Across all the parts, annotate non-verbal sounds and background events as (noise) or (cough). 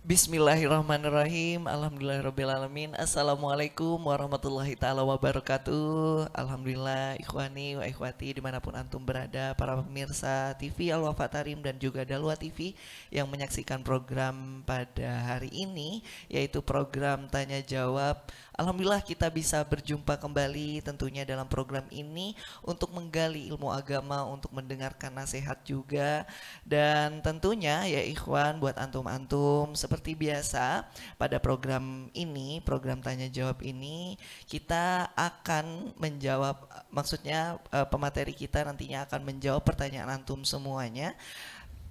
Bismillahirrahmanirrahim. Alhamdulillahirrahmanirrahim. Assalamualaikum warahmatullahi taala wabarakatuh. Alhamdulillah ikhwani wa ikhwati dimanapun antum berada. Para pemirsa TV al Tarim dan juga Dalwa TV yang menyaksikan program pada hari ini. Yaitu program Tanya Jawab Alhamdulillah kita bisa berjumpa kembali tentunya dalam program ini untuk menggali ilmu agama, untuk mendengarkan nasihat juga. Dan tentunya ya Ikhwan buat antum-antum seperti biasa pada program ini, program tanya jawab ini kita akan menjawab maksudnya eh, pemateri kita nantinya akan menjawab pertanyaan antum semuanya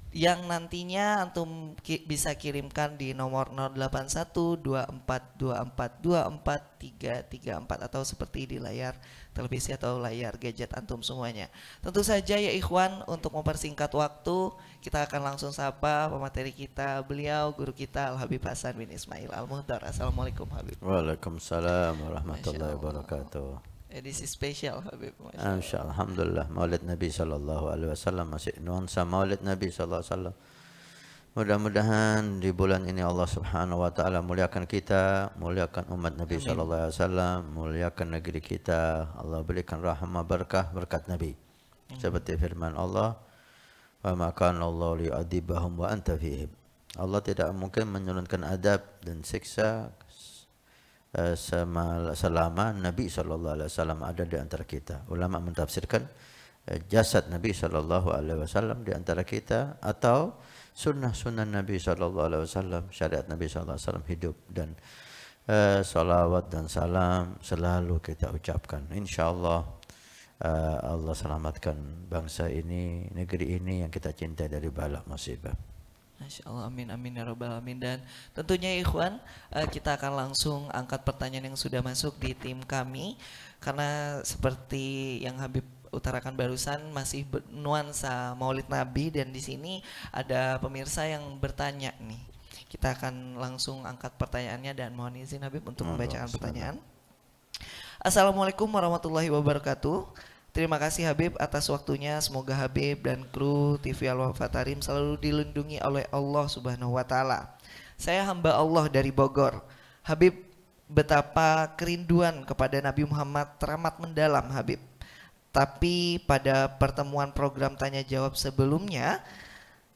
yang nantinya antum ki bisa kirimkan di nomor 081242424334 atau seperti di layar televisi atau layar gadget antum semuanya. Tentu saja ya Ikhwan untuk mempersingkat waktu kita akan langsung sapa pemateri kita beliau guru kita Al Habib Hasan bin Ismail Al Muhtar. Assalamualaikum Habib. Waalaikumsalam warahmatullahi wabarakatuh edisi eh, spesial Habib Masya Alhamdulillah Maulid Nabi Sallallahu Alaihi Wasallam masih nuansa Maulid Nabi Sallallahu Alaihi Wasallam Mudah-mudahan di bulan ini Allah Subhanahu wa taala muliakan kita, muliakan umat Nabi sallallahu alaihi wasallam, muliakan negeri kita. Allah berikan rahmah berkah berkat Nabi. Amin. Seperti firman Allah, "Wa ma kana Allah li'adibahum wa anta fihim." Allah tidak mungkin menurunkan adab dan siksa Eh, selama Nabi sallallahu alaihi wasallam ada di antara kita. Ulama mentafsirkan eh, jasad Nabi sallallahu alaihi wasallam di antara kita atau sunnah-sunnah Nabi sallallahu alaihi wasallam, syariat Nabi sallallahu alaihi wasallam hidup dan uh, salawat dan salam selalu kita ucapkan. Insyaallah uh, Allah selamatkan bangsa ini, negeri ini yang kita cintai dari bala musibah. Masya Allah, amin, amin, ya robbal amin. Dan tentunya Ikhwan, eh, kita akan langsung angkat pertanyaan yang sudah masuk di tim kami. Karena seperti yang Habib utarakan barusan masih nuansa maulid nabi dan di sini ada pemirsa yang bertanya nih. Kita akan langsung angkat pertanyaannya dan mohon izin Habib untuk membacakan pertanyaan. Assalamualaikum warahmatullahi wabarakatuh. Terima kasih Habib atas waktunya. Semoga Habib dan kru TV Al Fatarim selalu dilindungi oleh Allah Subhanahu wa taala. Saya hamba Allah dari Bogor. Habib, betapa kerinduan kepada Nabi Muhammad teramat mendalam Habib. Tapi pada pertemuan program tanya jawab sebelumnya,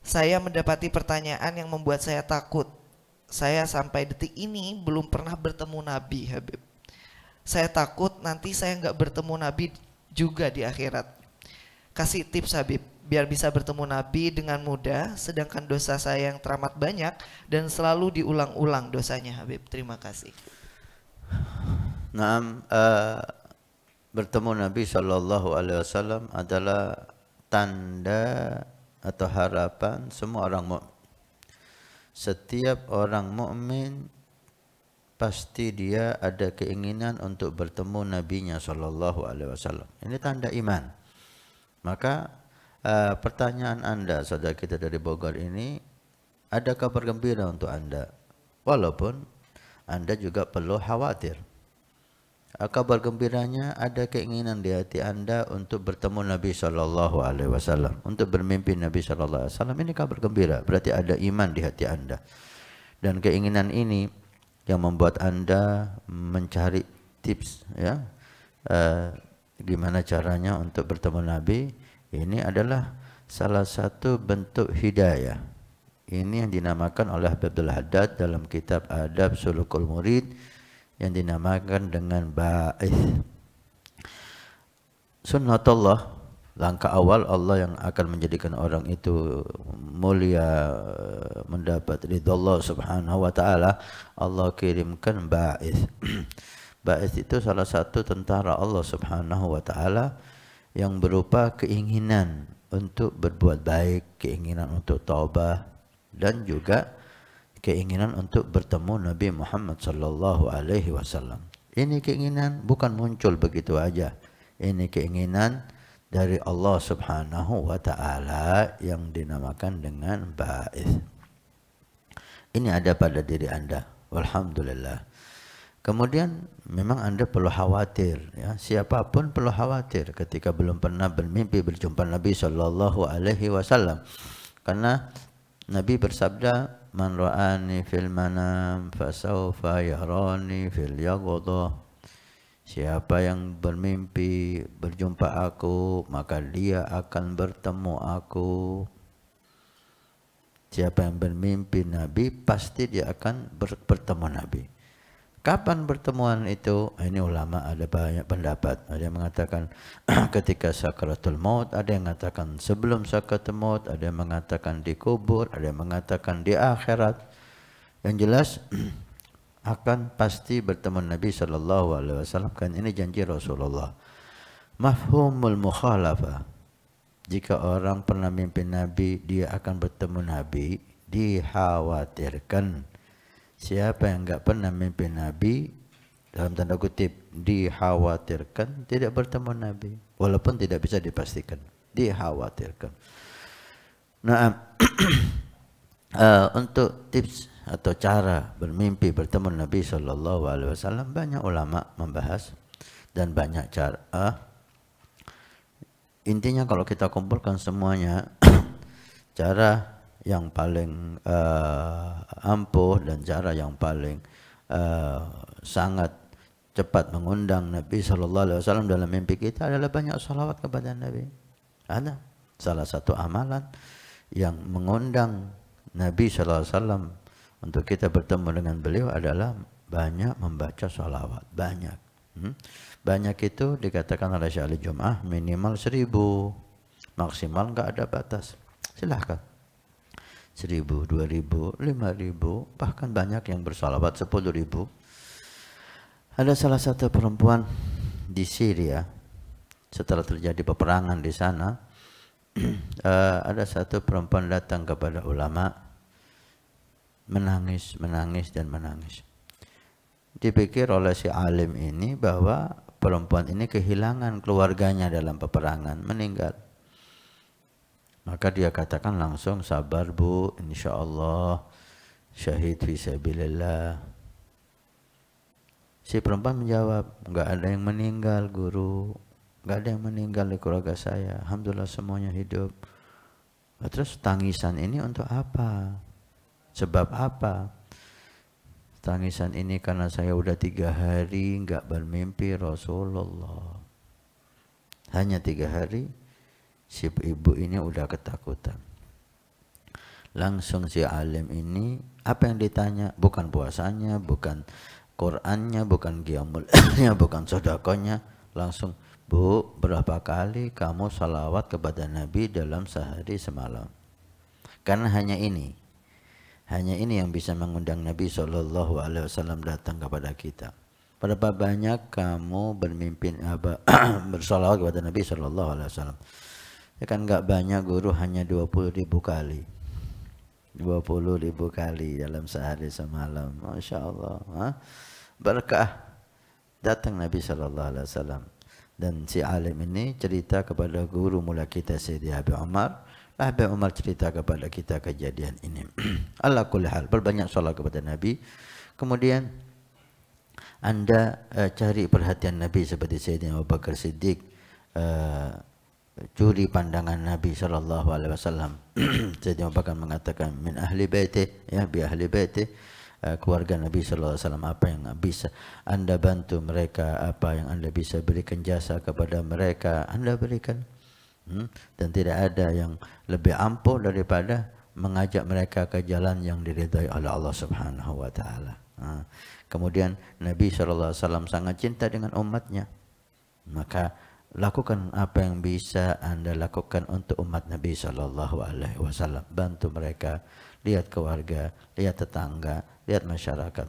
saya mendapati pertanyaan yang membuat saya takut. Saya sampai detik ini belum pernah bertemu Nabi Habib. Saya takut nanti saya nggak bertemu Nabi juga di akhirat. Kasih tips Habib, biar bisa bertemu Nabi dengan mudah, sedangkan dosa saya yang teramat banyak dan selalu diulang-ulang dosanya Habib. Terima kasih. Naam, uh, bertemu Nabi Shallallahu Alaihi Wasallam adalah tanda atau harapan semua orang mukmin. Setiap orang mukmin pasti dia ada keinginan untuk bertemu nabinya sallallahu alaihi wasallam. Ini tanda iman. Maka uh, pertanyaan Anda saudara kita dari Bogor ini ada kabar gembira untuk Anda. Walaupun Anda juga perlu khawatir. Uh, kabar gembiranya ada keinginan di hati Anda untuk bertemu Nabi sallallahu alaihi wasallam, untuk bermimpi Nabi sallallahu alaihi wasallam. Ini kabar gembira, berarti ada iman di hati Anda. Dan keinginan ini yang membuat Anda mencari tips ya eh, gimana caranya untuk bertemu Nabi ini adalah salah satu bentuk hidayah ini yang dinamakan oleh Abdul Haddad dalam kitab Adab Sulukul Murid yang dinamakan dengan Ba'ith sunnatullah langkah awal Allah yang akan menjadikan orang itu mulia mendapat Ridho Allah Subhanahu wa taala Allah kirimkan ba'is (clears throat) ba'is itu salah satu tentara Allah Subhanahu wa taala yang berupa keinginan untuk berbuat baik keinginan untuk taubat dan juga keinginan untuk bertemu Nabi Muhammad sallallahu alaihi wasallam ini keinginan bukan muncul begitu aja ini keinginan dari Allah Subhanahu wa taala yang dinamakan dengan ba'is. Ini ada pada diri Anda. Alhamdulillah. Kemudian memang Anda perlu khawatir ya. Siapapun perlu khawatir ketika belum pernah bermimpi berjumpa Nabi sallallahu alaihi wasallam. Karena Nabi bersabda, "Man ra'ani fil manam fasaufa yarani fil yaghdah." Siapa yang bermimpi berjumpa aku, maka dia akan bertemu aku. Siapa yang bermimpi Nabi, pasti dia akan bertemu Nabi. Kapan pertemuan itu? Ah, ini ulama ada banyak pendapat. Ada yang mengatakan (clears throat) ketika sakaratul maut, ada yang mengatakan sebelum sakaratul maut, ada yang mengatakan di kubur, ada yang mengatakan di akhirat. Yang jelas (clears throat) akan pasti bertemu Nabi Shallallahu Alaihi Wasallam kan ini janji Rasulullah mafhumul mukhalafah jika orang pernah mimpi Nabi dia akan bertemu Nabi dikhawatirkan siapa yang enggak pernah mimpi Nabi dalam tanda kutip dikhawatirkan tidak bertemu Nabi walaupun tidak bisa dipastikan dikhawatirkan nah (clears throat) uh, untuk tips atau cara bermimpi bertemu Nabi Shallallahu Alaihi Wasallam banyak ulama membahas dan banyak cara. Uh, intinya kalau kita kumpulkan semuanya (coughs) cara yang paling uh, ampuh dan cara yang paling uh, sangat cepat mengundang Nabi Shallallahu Alaihi Wasallam dalam mimpi kita adalah banyak salawat kepada Nabi. Ada salah satu amalan yang mengundang Nabi Shallallahu Alaihi Wasallam untuk kita bertemu dengan beliau adalah banyak membaca sholawat banyak hmm? banyak itu dikatakan oleh Syahli Jum'ah minimal seribu maksimal nggak ada batas silahkan seribu dua ribu lima ribu bahkan banyak yang bersholawat sepuluh ribu ada salah satu perempuan di Syria setelah terjadi peperangan di sana uh, (clears throat) ada satu perempuan datang kepada ulama menangis, menangis dan menangis. Dipikir oleh si alim ini bahwa perempuan ini kehilangan keluarganya dalam peperangan, meninggal. Maka dia katakan langsung sabar bu, insya Allah syahid visabilillah. Si perempuan menjawab, nggak ada yang meninggal guru, nggak ada yang meninggal di keluarga saya. Alhamdulillah semuanya hidup. Nah, terus tangisan ini untuk apa? Sebab apa? Tangisan ini karena saya udah tiga hari nggak bermimpi Rasulullah. Hanya tiga hari, si ibu ini udah ketakutan. Langsung si alim ini, apa yang ditanya? Bukan puasanya, bukan Qurannya, bukan giamulnya, (coughs) bukan sodakonya. Langsung, Bu, berapa kali kamu salawat kepada Nabi dalam sehari semalam? Karena hanya ini, hanya ini yang bisa mengundang Nabi Shallallahu Alaihi Wasallam datang kepada kita. Berapa banyak kamu bermimpin eh, apa (clears throat) bersolawat kepada Nabi Shallallahu Alaihi Wasallam? Ya kan nggak banyak guru hanya 20 ribu kali. 20 ribu kali dalam sehari semalam. Masya Allah. Ha? Berkah datang Nabi Shallallahu Alaihi Wasallam dan si alim ini cerita kepada guru mula kita Sayyidi Abi Umar Abu Umar cerita kepada kita kejadian ini. (clears throat) Allah kulihal, berbanyak sholat kepada Nabi. Kemudian anda uh, cari perhatian Nabi seperti Sayyidina Abu Bakar Siddiq uh, curi pandangan Nabi sallallahu alaihi wasallam. (clears throat) Sayyidina Abu Bakar mengatakan min ahli bete ya bi ahli bete eh, keluarga Nabi Shallallahu alaihi wasallam apa yang bisa Anda bantu mereka apa yang Anda bisa berikan jasa kepada mereka Anda berikan Hmm? Dan tidak ada yang lebih ampuh daripada mengajak mereka ke jalan yang diredai oleh Allah Subhanahu wa taala. kemudian Nabi sallallahu alaihi wasallam sangat cinta dengan umatnya. Maka lakukan apa yang bisa Anda lakukan untuk umat Nabi sallallahu alaihi wasallam. Bantu mereka, lihat keluarga, lihat tetangga, lihat masyarakat.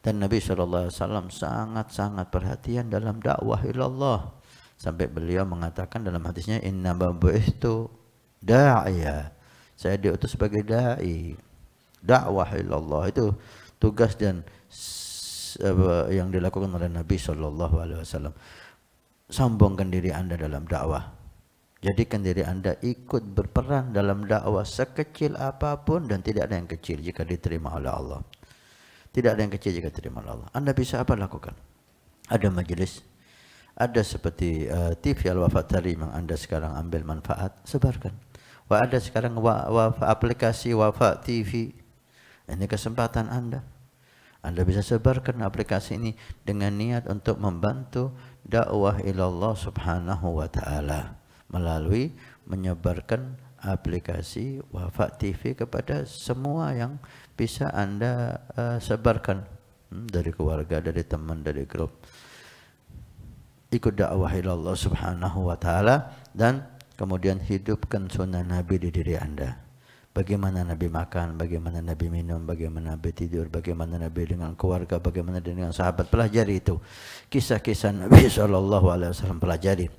Dan Nabi sallallahu alaihi wasallam sangat-sangat perhatian dalam dakwah Allah. Sampai beliau mengatakan dalam hadisnya inna itu da'ya. Saya diutus sebagai dai. Dakwah ilallah itu tugas dan yang dilakukan oleh Nabi Shallallahu Alaihi Wasallam. Sambungkan diri anda dalam dakwah. Jadikan diri anda ikut berperan dalam dakwah sekecil apapun dan tidak ada yang kecil jika diterima oleh Allah. Tidak ada yang kecil jika diterima oleh Allah. Anda bisa apa lakukan? Ada majelis ada seperti uh, eh, TV Al-Wafat Tari yang Anda sekarang ambil manfaat, sebarkan. Wah ada sekarang wa, wa, aplikasi Wafat TV. Ini kesempatan Anda. Anda bisa sebarkan aplikasi ini dengan niat untuk membantu dakwah ilallah subhanahu wa ta'ala melalui menyebarkan aplikasi Wafat TV kepada semua yang bisa Anda uh, sebarkan hmm, dari keluarga, dari teman, dari grup ikut dakwah Allah subhanahu wa ta'ala dan kemudian hidupkan sunnah Nabi di diri Anda. Bagaimana Nabi makan, bagaimana Nabi minum, bagaimana Nabi tidur, bagaimana Nabi dengan keluarga, bagaimana dengan sahabat. Pelajari itu. Kisah-kisah Nabi (laughs) SAW pelajari.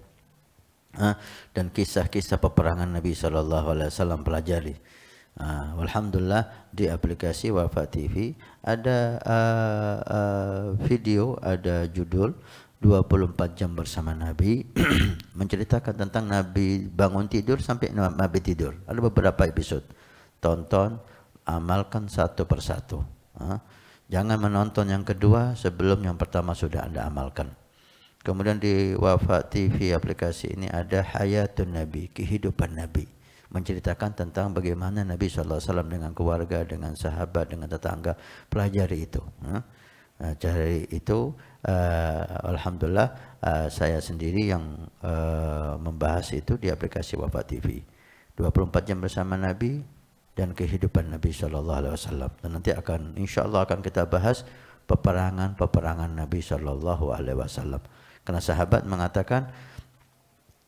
Ah, dan kisah-kisah peperangan Nabi SAW pelajari. Ha, ah, Alhamdulillah di aplikasi Wafa TV ada uh, uh, video, ada judul 24 jam bersama Nabi (clears throat) menceritakan tentang Nabi bangun tidur sampai Nabi tidur. Ada beberapa episode. Tonton, amalkan satu persatu. Jangan menonton yang kedua sebelum yang pertama sudah Anda amalkan. Kemudian di Wafat TV aplikasi ini ada Hayatun Nabi, kehidupan Nabi. Menceritakan tentang bagaimana Nabi SAW dengan keluarga, dengan sahabat, dengan tetangga. Pelajari itu. Nah, cari itu uh, alhamdulillah uh, saya sendiri yang uh, membahas itu di aplikasi Wafat TV 24 jam bersama Nabi dan kehidupan Nabi Shallallahu Alaihi Wasallam dan nanti akan insya Allah akan kita bahas peperangan peperangan Nabi Shallallahu Alaihi Wasallam karena sahabat mengatakan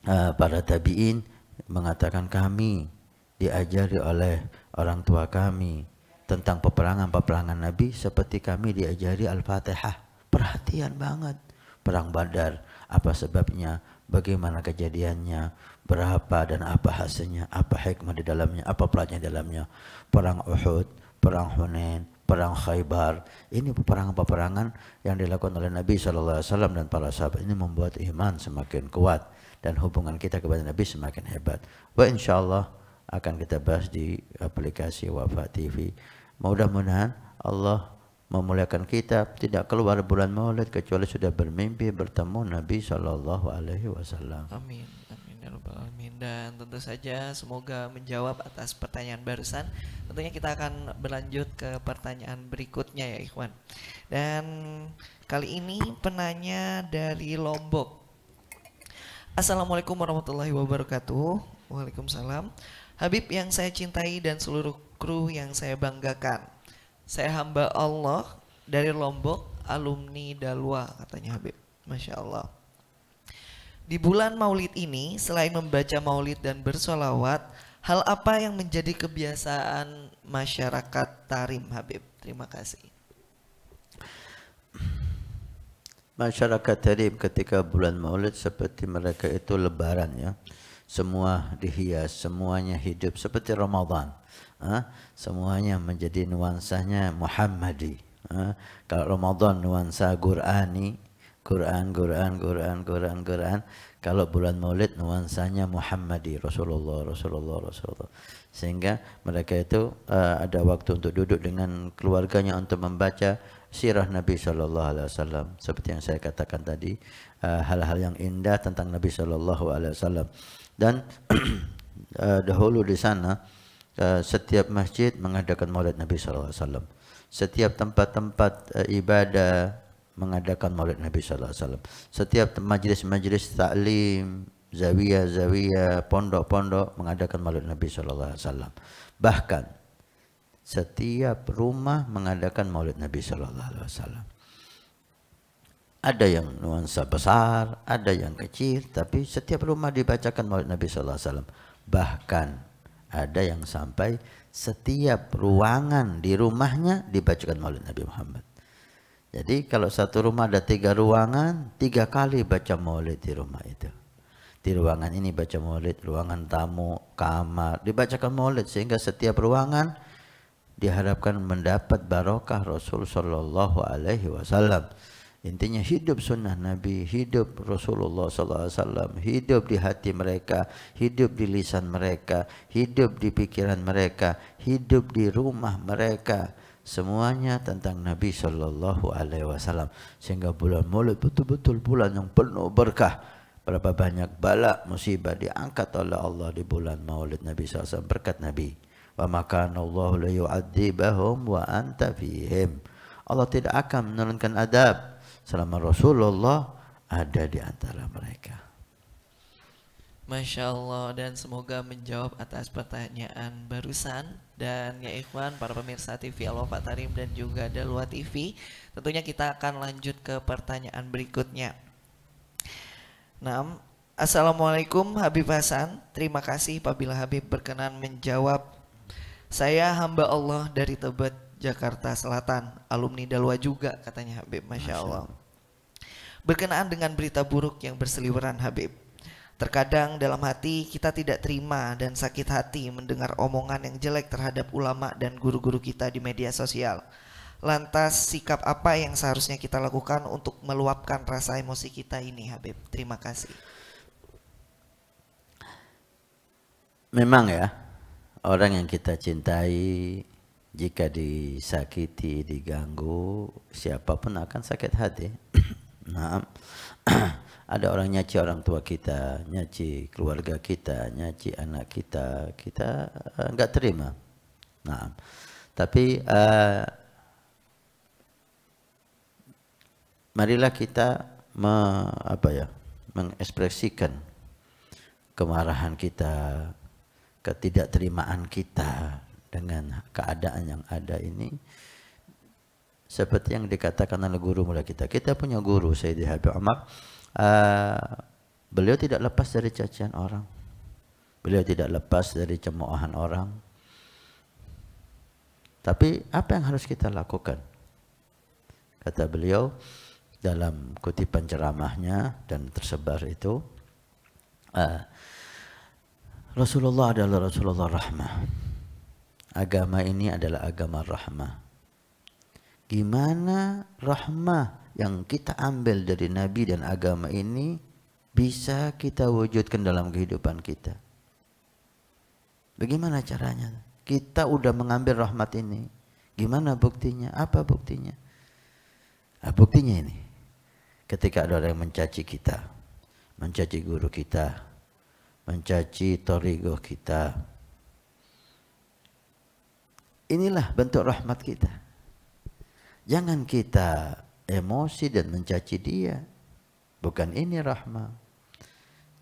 uh, para tabiin mengatakan kami diajari oleh orang tua kami tentang peperangan-peperangan Nabi seperti kami diajari Al-Fatihah perhatian banget perang Badar, apa sebabnya, bagaimana kejadiannya, berapa dan apa hasilnya, apa hikmah di dalamnya, apa pelajaran di dalamnya. Perang Uhud, perang Hunain, perang Khaybar. Ini peperangan-peperangan yang dilakukan oleh Nabi SAW dan para sahabat ini membuat iman semakin kuat dan hubungan kita kepada Nabi semakin hebat. Wa insya Allah akan kita bahas di aplikasi Wafa TV. Mudah-mudahan Allah memuliakan kitab tidak keluar bulan Maulid kecuali sudah bermimpi bertemu Nabi Shallallahu Alaihi Wasallam. Amin. Amin. Ya amin. Dan tentu saja semoga menjawab atas pertanyaan barusan. Tentunya kita akan berlanjut ke pertanyaan berikutnya ya Ikhwan. Dan kali ini penanya dari Lombok. Assalamualaikum warahmatullahi wabarakatuh. Waalaikumsalam. Habib yang saya cintai dan seluruh kru yang saya banggakan saya hamba Allah dari Lombok, alumni Dalwa katanya Habib. Masya Allah. Di bulan maulid ini, selain membaca maulid dan bersolawat, hal apa yang menjadi kebiasaan masyarakat Tarim, Habib? Terima kasih. Masyarakat Tarim ketika bulan maulid seperti mereka itu lebaran ya. Semua dihias, semuanya hidup seperti Ramadan semuanya menjadi nuansanya Muhammadi. Kalau Ramadan nuansa Qur'ani, Quran, Quran, Quran, Quran, Quran. Kalau bulan Maulid nuansanya Muhammadi Rasulullah, Rasulullah, Rasulullah. Sehingga mereka itu uh, ada waktu untuk duduk dengan keluarganya untuk membaca sirah Nabi Shallallahu Alaihi Wasallam. Seperti yang saya katakan tadi, eh, hal-hal uh, yang indah tentang Nabi Shallallahu Alaihi Wasallam. Dan uh, (clears throat) dahulu di sana Eh, setiap masjid mengadakan maulid Nabi sallallahu alaihi wasallam. Setiap tempat-tempat eh, ibadah mengadakan maulid Nabi sallallahu alaihi wasallam. Setiap majlis-majlis taklim, zawiyah-zawiyah, pondok-pondok mengadakan maulid Nabi sallallahu alaihi wasallam. Bahkan setiap rumah mengadakan maulid Nabi sallallahu alaihi wasallam. Ada yang nuansa besar, ada yang kecil, tapi setiap rumah dibacakan maulid Nabi sallallahu alaihi wasallam. Bahkan ada yang sampai setiap ruangan di rumahnya dibacakan maulid Nabi Muhammad. Jadi kalau satu rumah ada tiga ruangan, tiga kali baca maulid di rumah itu. Di ruangan ini baca maulid, ruangan tamu, kamar, dibacakan maulid sehingga setiap ruangan diharapkan mendapat barokah Rasul Shallallahu Alaihi Wasallam. Intinya hidup sunnah Nabi, hidup Rasulullah SAW, hidup di hati mereka, hidup di lisan mereka, hidup di pikiran mereka, hidup di rumah mereka. Semuanya tentang Nabi Shallallahu Alaihi Wasallam. Sehingga bulan Maulid betul-betul bulan yang penuh berkah. Berapa banyak bala musibah diangkat oleh Allah di bulan Maulid Nabi SAW berkat Nabi. Wa makanallahu la wa anta fihim. Allah tidak akan menurunkan adab selama Rasulullah ada di antara mereka. Masya Allah dan semoga menjawab atas pertanyaan barusan dan ya Ikhwan, para pemirsa TV Alofa Tarim dan juga Dalwa TV tentunya kita akan lanjut ke pertanyaan berikutnya. Nam, Assalamualaikum Habib Hasan, terima kasih apabila Habib berkenan menjawab. Saya hamba Allah dari Tebet, Jakarta Selatan, alumni Dalwa juga katanya Habib, Masya Allah. Berkenaan dengan berita buruk yang berseliweran Habib, Terkadang dalam hati kita tidak terima dan sakit hati mendengar omongan yang jelek terhadap ulama dan guru-guru kita di media sosial. Lantas sikap apa yang seharusnya kita lakukan untuk meluapkan rasa emosi kita ini Habib? Terima kasih. Memang ya, orang yang kita cintai, jika disakiti, diganggu, siapapun akan sakit hati. (clears throat) nah, (clears throat) ada orang nyaci orang tua kita, nyaci keluarga kita, nyaci anak kita, kita eh, nggak uh, terima. Nah, tapi uh, marilah kita me, apa ya, mengekspresikan kemarahan kita, ketidakterimaan kita, dengan keadaan yang ada ini seperti yang dikatakan oleh guru mula kita. Kita punya guru Sayyidi Habib Umar. Uh, eh, beliau tidak lepas dari cacian orang. Beliau tidak lepas dari cemoohan orang. Tapi apa yang harus kita lakukan? Kata beliau dalam kutipan ceramahnya dan tersebar itu uh, Rasulullah adalah Rasulullah rahmah agama ini adalah agama rahmah. Gimana rahmah yang kita ambil dari Nabi dan agama ini bisa kita wujudkan dalam kehidupan kita? Bagaimana caranya? Kita udah mengambil rahmat ini. Gimana buktinya? Apa buktinya? Nah, buktinya ini. Ketika ada orang yang mencaci kita, mencaci guru kita, mencaci torigo kita, Inilah bentuk rahmat kita. Jangan kita emosi dan mencaci dia. Bukan ini rahmat.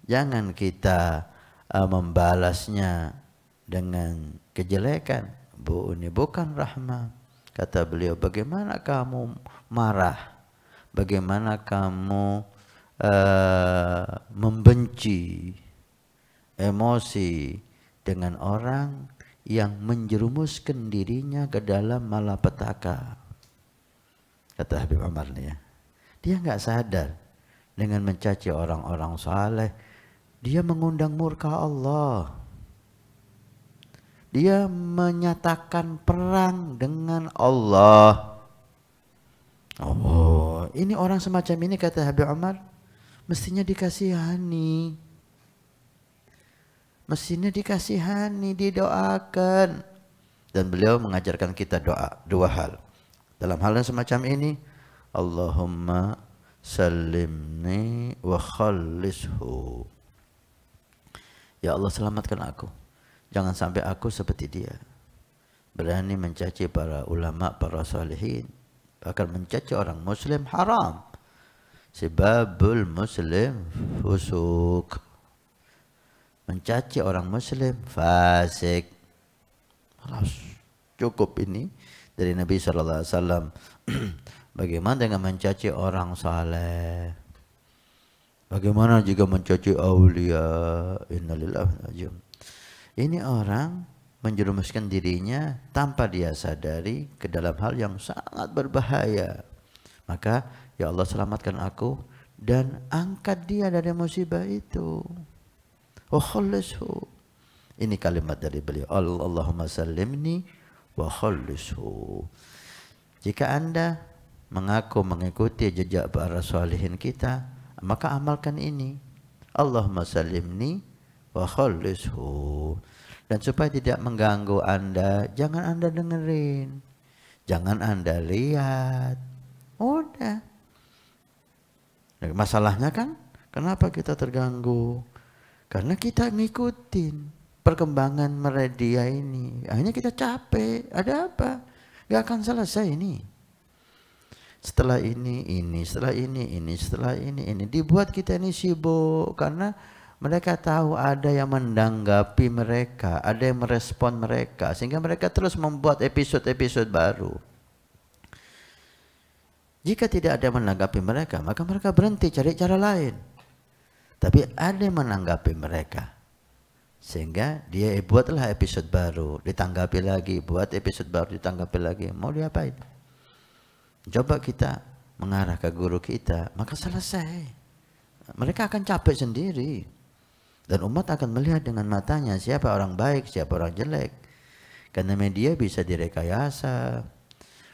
Jangan kita uh, membalasnya dengan kejelekan. Bu, ini bukan rahmat. Kata beliau, bagaimana kamu marah? Bagaimana kamu uh, membenci emosi dengan orang yang menjerumuskan dirinya ke dalam malapetaka. Kata Habib Umar ya. Dia nggak sadar dengan mencaci orang-orang saleh, dia mengundang murka Allah. Dia menyatakan perang dengan Allah. Oh, ini orang semacam ini kata Habib Umar mestinya dikasihani mesinnya dikasihani, didoakan. Dan beliau mengajarkan kita doa dua hal. Dalam hal yang semacam ini, Allahumma salimni wa khallishu. Ya Allah selamatkan aku. Jangan sampai aku seperti dia. Berani mencaci para ulama, para salihin. Bahkan mencaci orang muslim haram. Sebabul muslim fusuk mencaci orang muslim fasik harus cukup ini dari Nabi sallallahu alaihi wasallam (clears throat) bagaimana dengan mencaci orang saleh bagaimana jika mencaci aulia innalillahi ini orang menjerumuskan dirinya tanpa dia sadari ke dalam hal yang sangat berbahaya maka ya Allah selamatkan aku dan angkat dia dari musibah itu wa khallishu. Ini kalimat dari beliau. Allahumma salimni wa khallishu. Jika Anda mengaku mengikuti jejak para salihin kita, maka amalkan ini. Allahumma salimni wa khallishu. Dan supaya tidak mengganggu Anda, jangan Anda dengerin. Jangan Anda lihat. Udah. Masalahnya kan, kenapa kita terganggu? Karena kita ngikutin perkembangan media ini. akhirnya kita capek. Ada apa? Gak akan selesai ini. Setelah ini, ini, setelah ini, ini, setelah ini, ini. Dibuat kita ini sibuk. Karena mereka tahu ada yang mendanggapi mereka, ada yang merespon mereka. Sehingga mereka terus membuat episode-episode baru. Jika tidak ada menanggapi mereka, maka mereka berhenti cari cara lain. Tapi ada yang menanggapi mereka. Sehingga dia eh, buatlah episode baru, ditanggapi lagi, buat episode baru, ditanggapi lagi. Mau diapain? Coba kita mengarah ke guru kita, maka selesai. Mereka akan capek sendiri. Dan umat akan melihat dengan matanya siapa orang baik, siapa orang jelek. Karena media bisa direkayasa,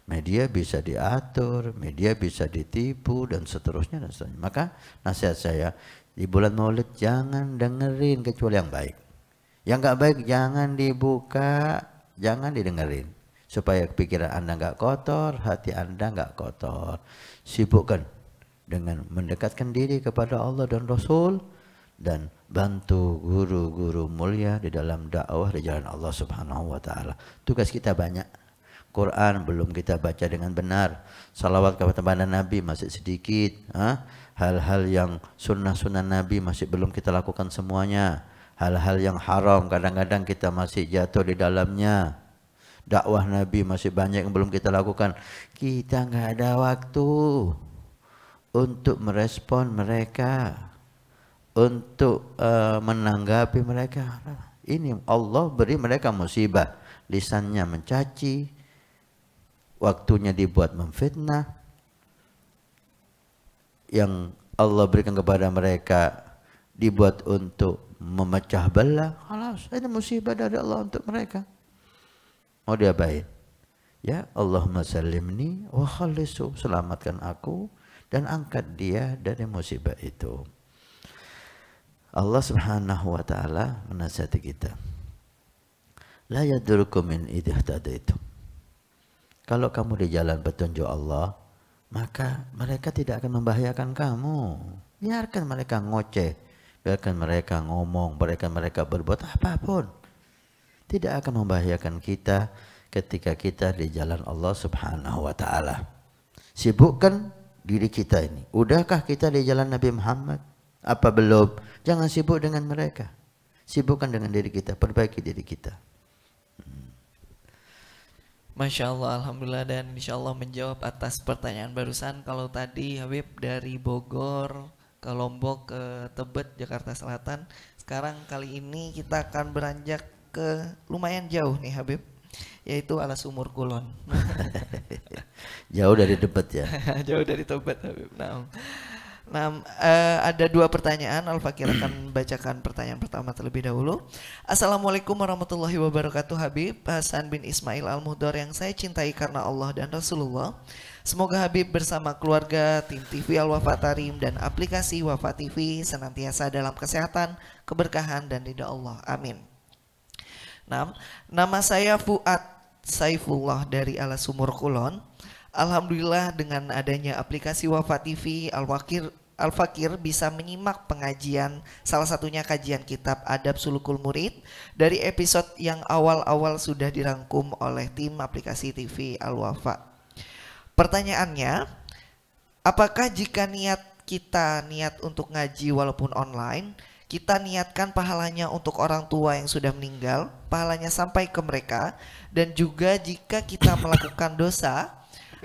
media bisa diatur, media bisa ditipu, dan seterusnya. Dan seterusnya. Maka nasihat saya, di bulan maulid jangan dengerin kecuali yang baik. Yang gak baik jangan dibuka, jangan didengerin. Supaya pikiran Anda gak kotor, hati Anda gak kotor. Sibukkan dengan mendekatkan diri kepada Allah dan Rasul dan bantu guru-guru mulia di dalam dakwah di jalan Allah Subhanahu wa taala. Tugas kita banyak. Quran belum kita baca dengan benar. Salawat kepada Nabi masih sedikit. Hah? hal-hal yang sunnah-sunnah Nabi masih belum kita lakukan semuanya. Hal-hal yang haram kadang-kadang kita masih jatuh di dalamnya. Dakwah Nabi masih banyak yang belum kita lakukan. Kita nggak ada waktu untuk merespon mereka, untuk uh, menanggapi mereka. Ini Allah beri mereka musibah. Lisannya mencaci, waktunya dibuat memfitnah, yang Allah berikan kepada mereka dibuat untuk memecah belah. Alas, ini musibah dari Allah untuk mereka. Mau diapain? Ya Allahumma salimni wa khalisu. Selamatkan aku dan angkat dia dari musibah itu. Allah subhanahu wa ta'ala menasihati kita. La yadurukum min itu. Kalau kamu di jalan petunjuk Allah, maka mereka tidak akan membahayakan kamu. Biarkan mereka ngoceh, biarkan mereka ngomong, biarkan mereka berbuat apapun. Tidak akan membahayakan kita ketika kita di jalan Allah Subhanahu wa taala. Sibukkan diri kita ini. Udahkah kita di jalan Nabi Muhammad? Apa belum? Jangan sibuk dengan mereka. Sibukkan dengan diri kita, perbaiki diri kita. Masya Allah, Alhamdulillah dan Insya Allah menjawab atas pertanyaan barusan Kalau tadi Habib dari Bogor ke Lombok ke Tebet, Jakarta Selatan Sekarang kali ini kita akan beranjak ke lumayan jauh nih Habib Yaitu alas umur kulon (laughs) Jauh dari Tebet ya (laughs) Jauh dari Tebet Habib nah. Nah, uh, ada dua pertanyaan. Al Fakir akan (clears throat) bacakan pertanyaan pertama terlebih dahulu. Assalamualaikum warahmatullahi wabarakatuh Habib Hasan bin Ismail Al Muhdor yang saya cintai karena Allah dan Rasulullah. Semoga Habib bersama keluarga, tim TV Al Wafa dan aplikasi Wafa TV senantiasa dalam kesehatan, keberkahan dan ridha Allah. Amin. Nah, nama saya Fuad Saifullah dari Alasumur Sumur Kulon. Alhamdulillah dengan adanya aplikasi Wafa TV Al-Wakir Al-Fakir bisa menyimak pengajian salah satunya kajian kitab Adab Sulukul Murid dari episode yang awal-awal sudah dirangkum oleh tim aplikasi TV Al-Wafa. Pertanyaannya, apakah jika niat kita niat untuk ngaji walaupun online, kita niatkan pahalanya untuk orang tua yang sudah meninggal, pahalanya sampai ke mereka, dan juga jika kita melakukan dosa,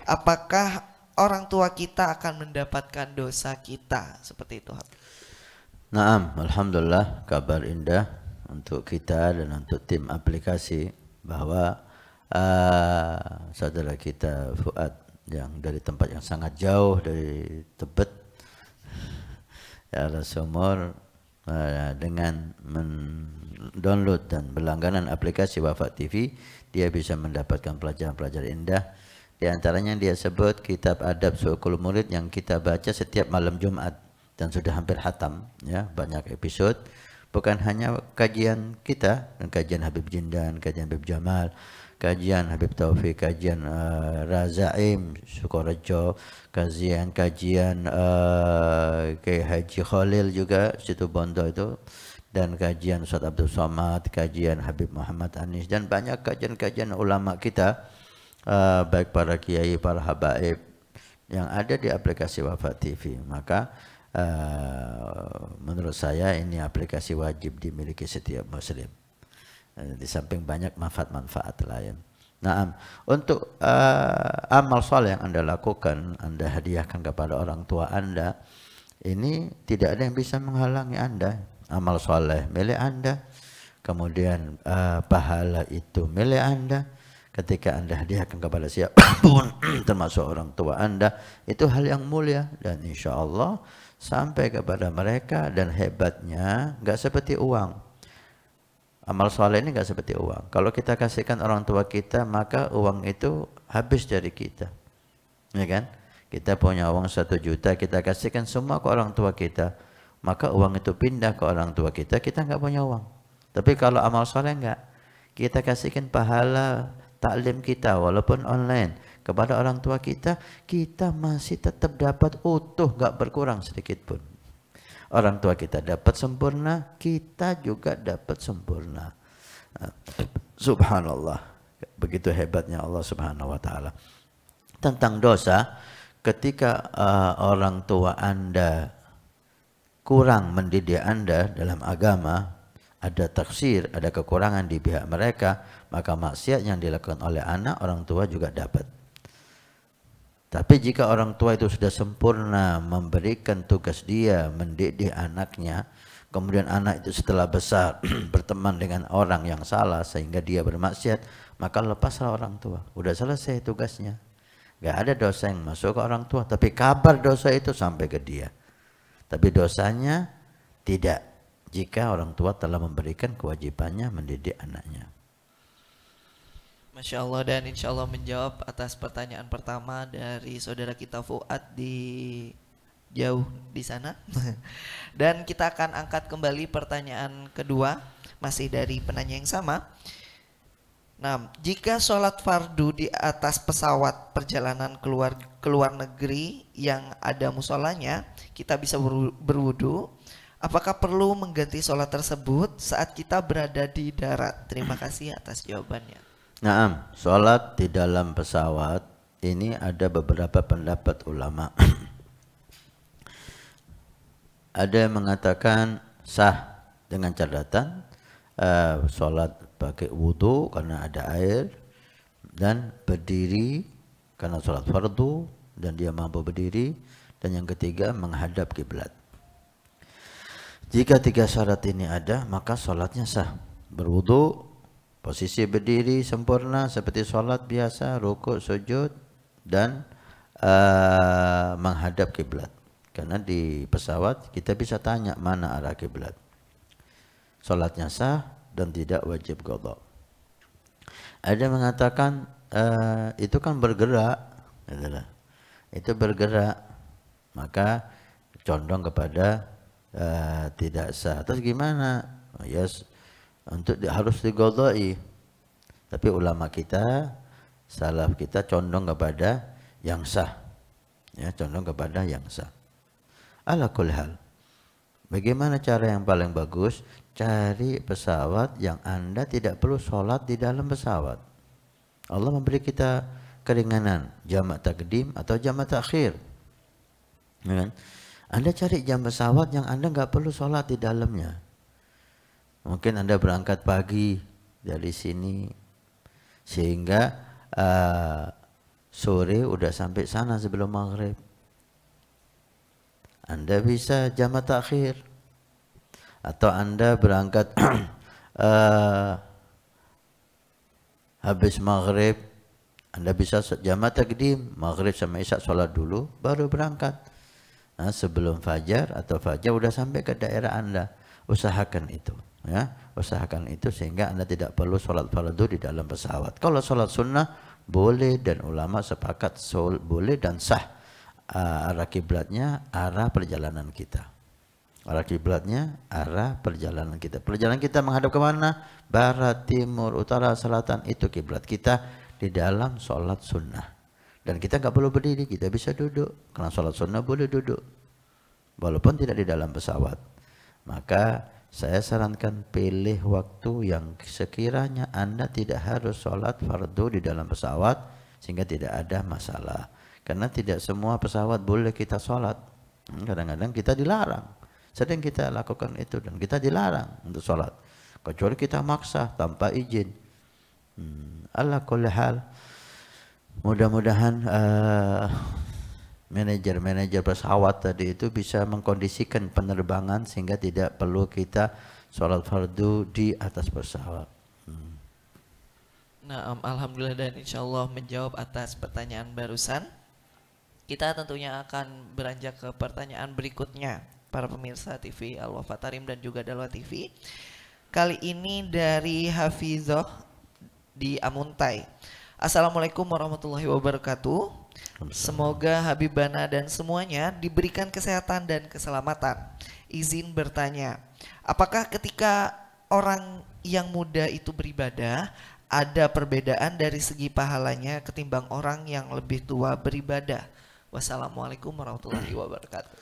apakah orang tua kita akan mendapatkan dosa kita seperti itu Naam, Alhamdulillah kabar indah untuk kita dan untuk tim aplikasi bahwa uh, saudara kita Fuad yang dari tempat yang sangat jauh dari Tebet (laughs) ya Sumur uh, ah, dengan mendownload dan berlangganan aplikasi Wafat TV dia bisa mendapatkan pelajaran-pelajaran indah di antaranya dia sebut kitab adab sukul murid yang kita baca setiap malam Jumat dan sudah hampir hatam ya banyak episode bukan hanya kajian kita dan kajian Habib Jindan, kajian Habib Jamal, kajian Habib Taufik, kajian uh, eh, Razaim Sukorejo, kajian kajian uh, Haji Khalil juga situ Bondo itu dan kajian Ustaz Abdul Somad, kajian Habib Muhammad Anis dan banyak kajian-kajian ulama kita Eh, baik para kiai, para habaib yang ada di aplikasi Wafat TV. Maka uh, menurut saya ini aplikasi wajib dimiliki setiap muslim. Eh, di samping banyak manfaat-manfaat lain. Nah, untuk uh, amal soleh yang Anda lakukan, Anda hadiahkan kepada orang tua Anda, ini tidak ada yang bisa menghalangi Anda. Amal soleh milik Anda, kemudian uh, pahala itu milik Anda, ketika Anda hadiahkan kepada siapapun (clears throat) termasuk orang tua Anda itu hal yang mulia dan insya Allah sampai kepada mereka dan hebatnya nggak seperti uang amal soleh ini nggak seperti uang kalau kita kasihkan orang tua kita maka uang itu habis dari kita ya kan kita punya uang satu juta kita kasihkan semua ke orang tua kita maka uang itu pindah ke orang tua kita kita nggak punya uang tapi kalau amal soleh nggak kita kasihkan pahala taklim kita walaupun online kepada orang tua kita, kita masih tetap dapat utuh, gak berkurang sedikit pun. Orang tua kita dapat sempurna, kita juga dapat sempurna. Ah, subhanallah, begitu hebatnya Allah Subhanahu wa Ta'ala. Tentang dosa, ketika uh, orang tua Anda kurang mendidik Anda dalam agama, ada taksir, ada kekurangan di pihak mereka, maka maksiat yang dilakukan oleh anak orang tua juga dapat. Tapi jika orang tua itu sudah sempurna memberikan tugas dia mendidik anaknya, kemudian anak itu setelah besar (clears throat) berteman dengan orang yang salah sehingga dia bermaksiat, maka lepaslah orang tua. Udah selesai tugasnya. Gak ada dosa yang masuk ke orang tua, tapi kabar dosa itu sampai ke dia. Tapi dosanya tidak jika orang tua telah memberikan kewajibannya mendidik anaknya. Masya Allah dan insya Allah menjawab atas pertanyaan pertama dari saudara kita Fuad di jauh di sana. (laughs) Dan kita akan angkat kembali pertanyaan kedua masih dari penanya yang sama. Nah, jika sholat fardu di atas pesawat perjalanan keluar keluar negeri yang ada musolanya, kita bisa berwudu. Apakah perlu mengganti sholat tersebut saat kita berada di darat? Terima kasih atas jawabannya. Naam, sholat di dalam pesawat ini ada beberapa pendapat ulama. (clears throat) ada yang mengatakan sah dengan catatan uh, sholat pakai wudhu karena ada air dan berdiri karena sholat fardu dan dia mampu berdiri dan yang ketiga menghadap kiblat. Jika tiga syarat ini ada maka sholatnya sah berwudhu Posisi berdiri sempurna seperti sholat biasa, rukuk, sujud, dan uh, menghadap kiblat. Karena di pesawat kita bisa tanya mana arah kiblat. Sholatnya sah dan tidak wajib godok. Ada yang mengatakan uh, itu kan bergerak, itu bergerak, maka condong kepada uh, tidak sah. Terus gimana? Oh, yes, untuk harus digodoi. Tapi ulama kita, salaf kita condong kepada yang sah. Ya, condong kepada yang sah. Ala hal. Bagaimana cara yang paling bagus? Cari pesawat yang Anda tidak perlu sholat di dalam pesawat. Allah memberi kita keringanan jamak takdim atau jamak takhir. Ya kan? Anda cari jam pesawat yang Anda nggak perlu sholat di dalamnya. Mungkin Anda berangkat pagi dari sini sehingga uh, sore udah sampai sana sebelum maghrib. Anda bisa jamat takhir atau Anda berangkat uh, (clears throat) habis maghrib Anda bisa jamat takdim maghrib sama isya sholat dulu baru berangkat nah, sebelum fajar atau fajar udah sampai ke daerah Anda usahakan itu ya usahakan itu sehingga anda tidak perlu sholat fardu di dalam pesawat kalau sholat sunnah boleh dan ulama sepakat sol, boleh dan sah uh, arah kiblatnya arah perjalanan kita arah kiblatnya arah perjalanan kita perjalanan kita menghadap ke mana barat timur utara selatan itu kiblat kita di dalam sholat sunnah dan kita nggak perlu berdiri kita bisa duduk karena sholat sunnah boleh duduk walaupun tidak di dalam pesawat maka saya sarankan pilih waktu yang sekiranya Anda tidak harus sholat fardu di dalam pesawat sehingga tidak ada masalah. Karena tidak semua pesawat boleh kita sholat. Hmm, kadang-kadang kita dilarang. Sering kita lakukan itu dan kita dilarang untuk sholat. Kecuali kita maksa tanpa izin. Hmm, Allah kulli hal. Mudah-mudahan uh, manajer-manajer pesawat tadi itu bisa mengkondisikan penerbangan sehingga tidak perlu kita sholat fardu di atas pesawat. Hmm. Nah, um, alhamdulillah dan insya Allah menjawab atas pertanyaan barusan. Kita tentunya akan beranjak ke pertanyaan berikutnya para pemirsa TV Al Wafatarim dan juga Dalwa TV. Kali ini dari Hafizoh di Amuntai. Assalamualaikum warahmatullahi wabarakatuh. Semoga Habibana dan semuanya diberikan kesehatan dan keselamatan. Izin bertanya, apakah ketika orang yang muda itu beribadah ada perbedaan dari segi pahalanya ketimbang orang yang lebih tua beribadah? Wassalamualaikum warahmatullahi (clears throat) wabarakatuh.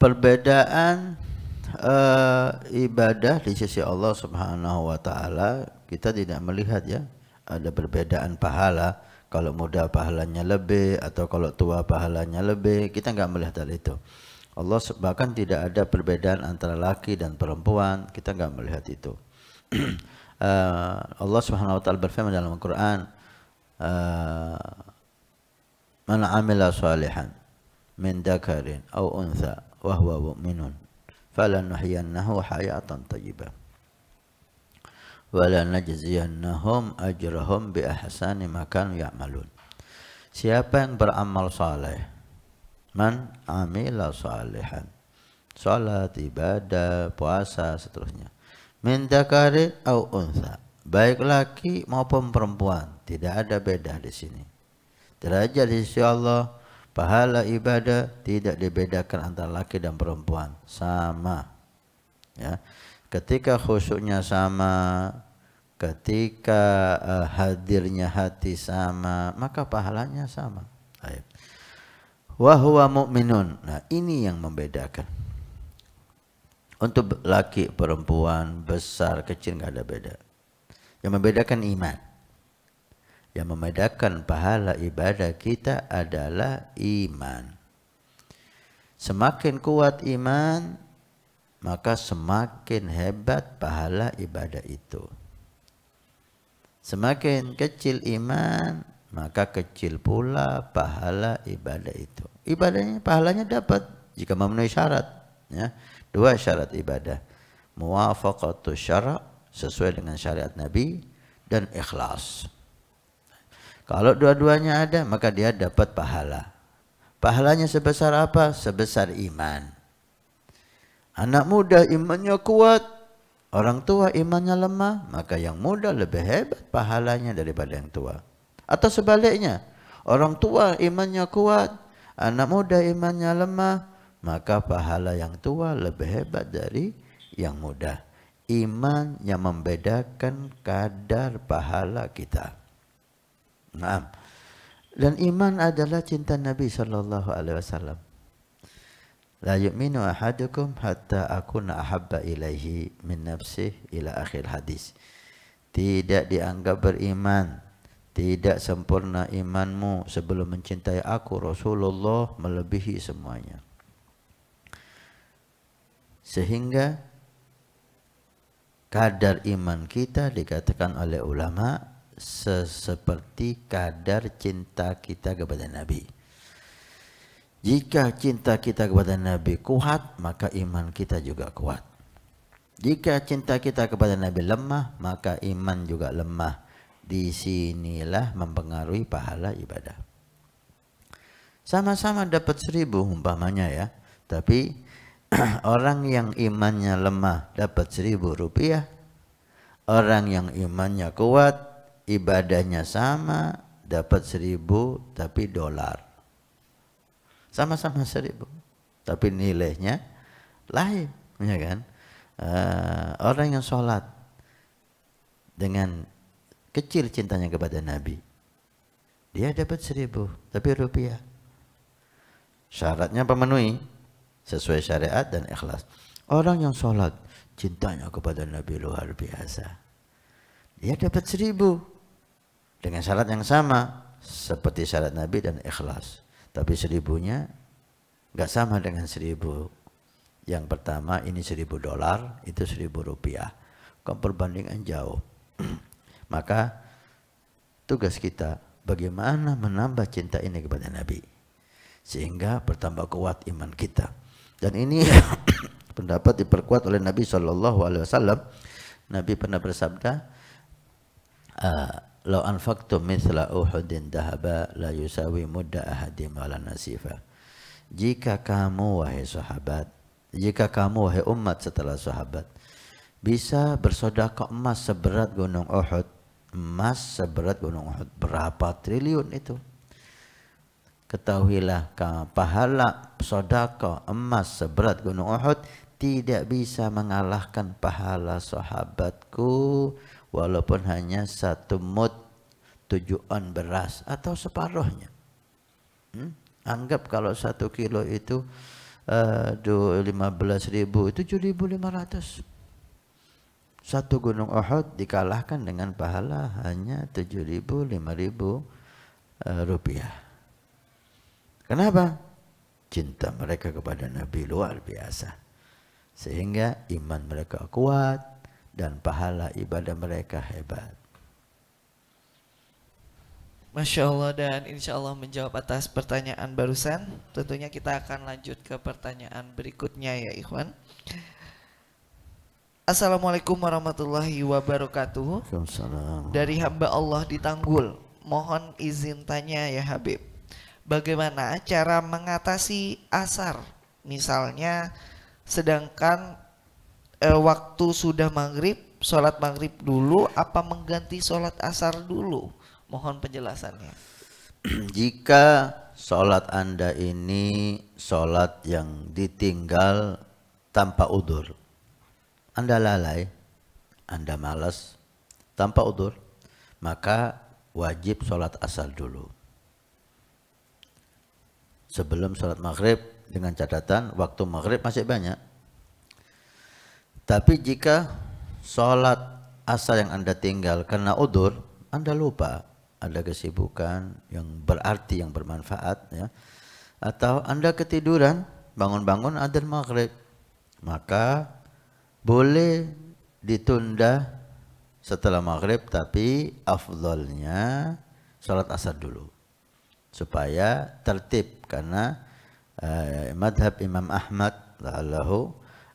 Perbedaan uh, ibadah di sisi Allah Subhanahu wa taala kita tidak melihat ya ada perbedaan pahala kalau muda pahalanya lebih atau kalau tua pahalanya lebih kita nggak melihat hal itu Allah bahkan tidak ada perbedaan antara laki dan perempuan kita nggak melihat itu uh, (clears throat) Allah subhanahu wa taala berfirman dalam Al-Quran uh, man amila salihan min dakarin au untha wa huwa mu'minun falanuhiyannahu hayatan tayyibah wala ajrahum bi ahsani makan ya'malun. Siapa yang beramal saleh? Man amila salihan. Salat, ibadah, puasa, seterusnya. Minta karir au Baik laki maupun perempuan, tidak ada beda di sini. Derajat di sisi Allah, pahala ibadah tidak dibedakan antara laki dan perempuan, sama. Ya. Ketika khusyuknya sama, ketika uh, hadirnya hati sama maka pahalanya sama Baik. wahwa mukminun nah ini yang membedakan untuk laki perempuan besar kecil nggak ada beda yang membedakan iman yang membedakan pahala ibadah kita adalah iman semakin kuat iman maka semakin hebat pahala ibadah itu Semakin kecil iman, maka kecil pula pahala ibadah itu. Ibadahnya pahalanya dapat jika memenuhi syarat, ya. Dua syarat ibadah. Muwafaqatu syara' sesuai dengan syariat Nabi dan ikhlas. Kalau dua-duanya ada, maka dia dapat pahala. Pahalanya sebesar apa? Sebesar iman. Anak muda imannya kuat, Orang tua imannya lemah, maka yang muda lebih hebat pahalanya daripada yang tua. Atau sebaliknya, orang tua imannya kuat, anak muda imannya lemah, maka pahala yang tua lebih hebat dari yang muda. Iman yang membedakan kadar pahala kita. Nah, dan iman adalah cinta Nabi Shallallahu Alaihi Wasallam. La yu'minu ahadukum hatta akuna ahabba ilaihi min nafsih ila akhir hadis. Tidak dianggap beriman. Tidak sempurna imanmu sebelum mencintai aku Rasulullah melebihi semuanya. Sehingga kadar iman kita dikatakan oleh ulama seperti kadar cinta kita kepada Nabi. Jika cinta kita kepada Nabi kuat, maka iman kita juga kuat. Jika cinta kita kepada Nabi lemah, maka iman juga lemah. Disinilah mempengaruhi pahala ibadah. Sama-sama dapat seribu umpamanya ya. Tapi (clears throat) orang yang imannya lemah dapat seribu rupiah. Orang yang imannya kuat, ibadahnya sama, dapat seribu tapi dolar sama-sama seribu tapi nilainya lain ya kan uh, orang yang sholat dengan kecil cintanya kepada Nabi dia dapat seribu tapi rupiah syaratnya pemenuhi sesuai syariat dan ikhlas orang yang sholat cintanya kepada Nabi luar biasa dia dapat seribu dengan syarat yang sama seperti syarat Nabi dan ikhlas tapi seribunya nggak sama dengan seribu. Yang pertama ini seribu dolar, itu seribu rupiah. Kok perbandingan jauh. (clears throat) Maka tugas kita bagaimana menambah cinta ini kepada Nabi. Sehingga bertambah kuat iman kita. Dan ini (clears throat) pendapat diperkuat oleh Nabi Shallallahu Alaihi Wasallam. Nabi pernah bersabda, uh, Lau anfaktum mithla uhudin dahaba la yusawi mudda ahadim wala nasifa. Jika kamu wahai sahabat, jika kamu wahai umat setelah sahabat, bisa bersodakah emas seberat gunung Uhud, emas seberat gunung Uhud, berapa triliun itu? Ketahuilah pahala sodako emas seberat gunung Uhud tidak bisa mengalahkan pahala sahabatku walaupun hanya satu mut tujuan beras atau separuhnya. Hmm? Anggap kalau satu kilo itu eh, lima belas ribu, ratus Satu gunung Uhud dikalahkan dengan pahala hanya tujuh ribu lima ribu eh, rupiah. Kenapa? Cinta mereka kepada Nabi luar biasa. Sehingga iman mereka kuat, dan pahala ibadah mereka hebat. Masya Allah dan insya Allah menjawab atas pertanyaan barusan. Tentunya kita akan lanjut ke pertanyaan berikutnya ya Ikhwan. Assalamualaikum warahmatullahi wabarakatuh. Dari hamba Allah di Tanggul. Mohon izin tanya ya Habib. Bagaimana cara mengatasi asar? Misalnya sedangkan eh, waktu sudah maghrib sholat maghrib dulu apa mengganti sholat asar dulu mohon penjelasannya (clears throat) jika sholat anda ini sholat yang ditinggal tanpa udur anda lalai anda malas tanpa udur maka wajib sholat asar dulu sebelum sholat maghrib dengan catatan waktu maghrib masih banyak tapi jika sholat asal yang Anda tinggal karena udur, Anda lupa ada kesibukan yang berarti, yang bermanfaat. ya Atau Anda ketiduran, bangun-bangun ada maghrib. Maka boleh ditunda setelah maghrib tapi afdolnya sholat asar dulu supaya tertib karena uh, madhab Imam Ahmad lallahu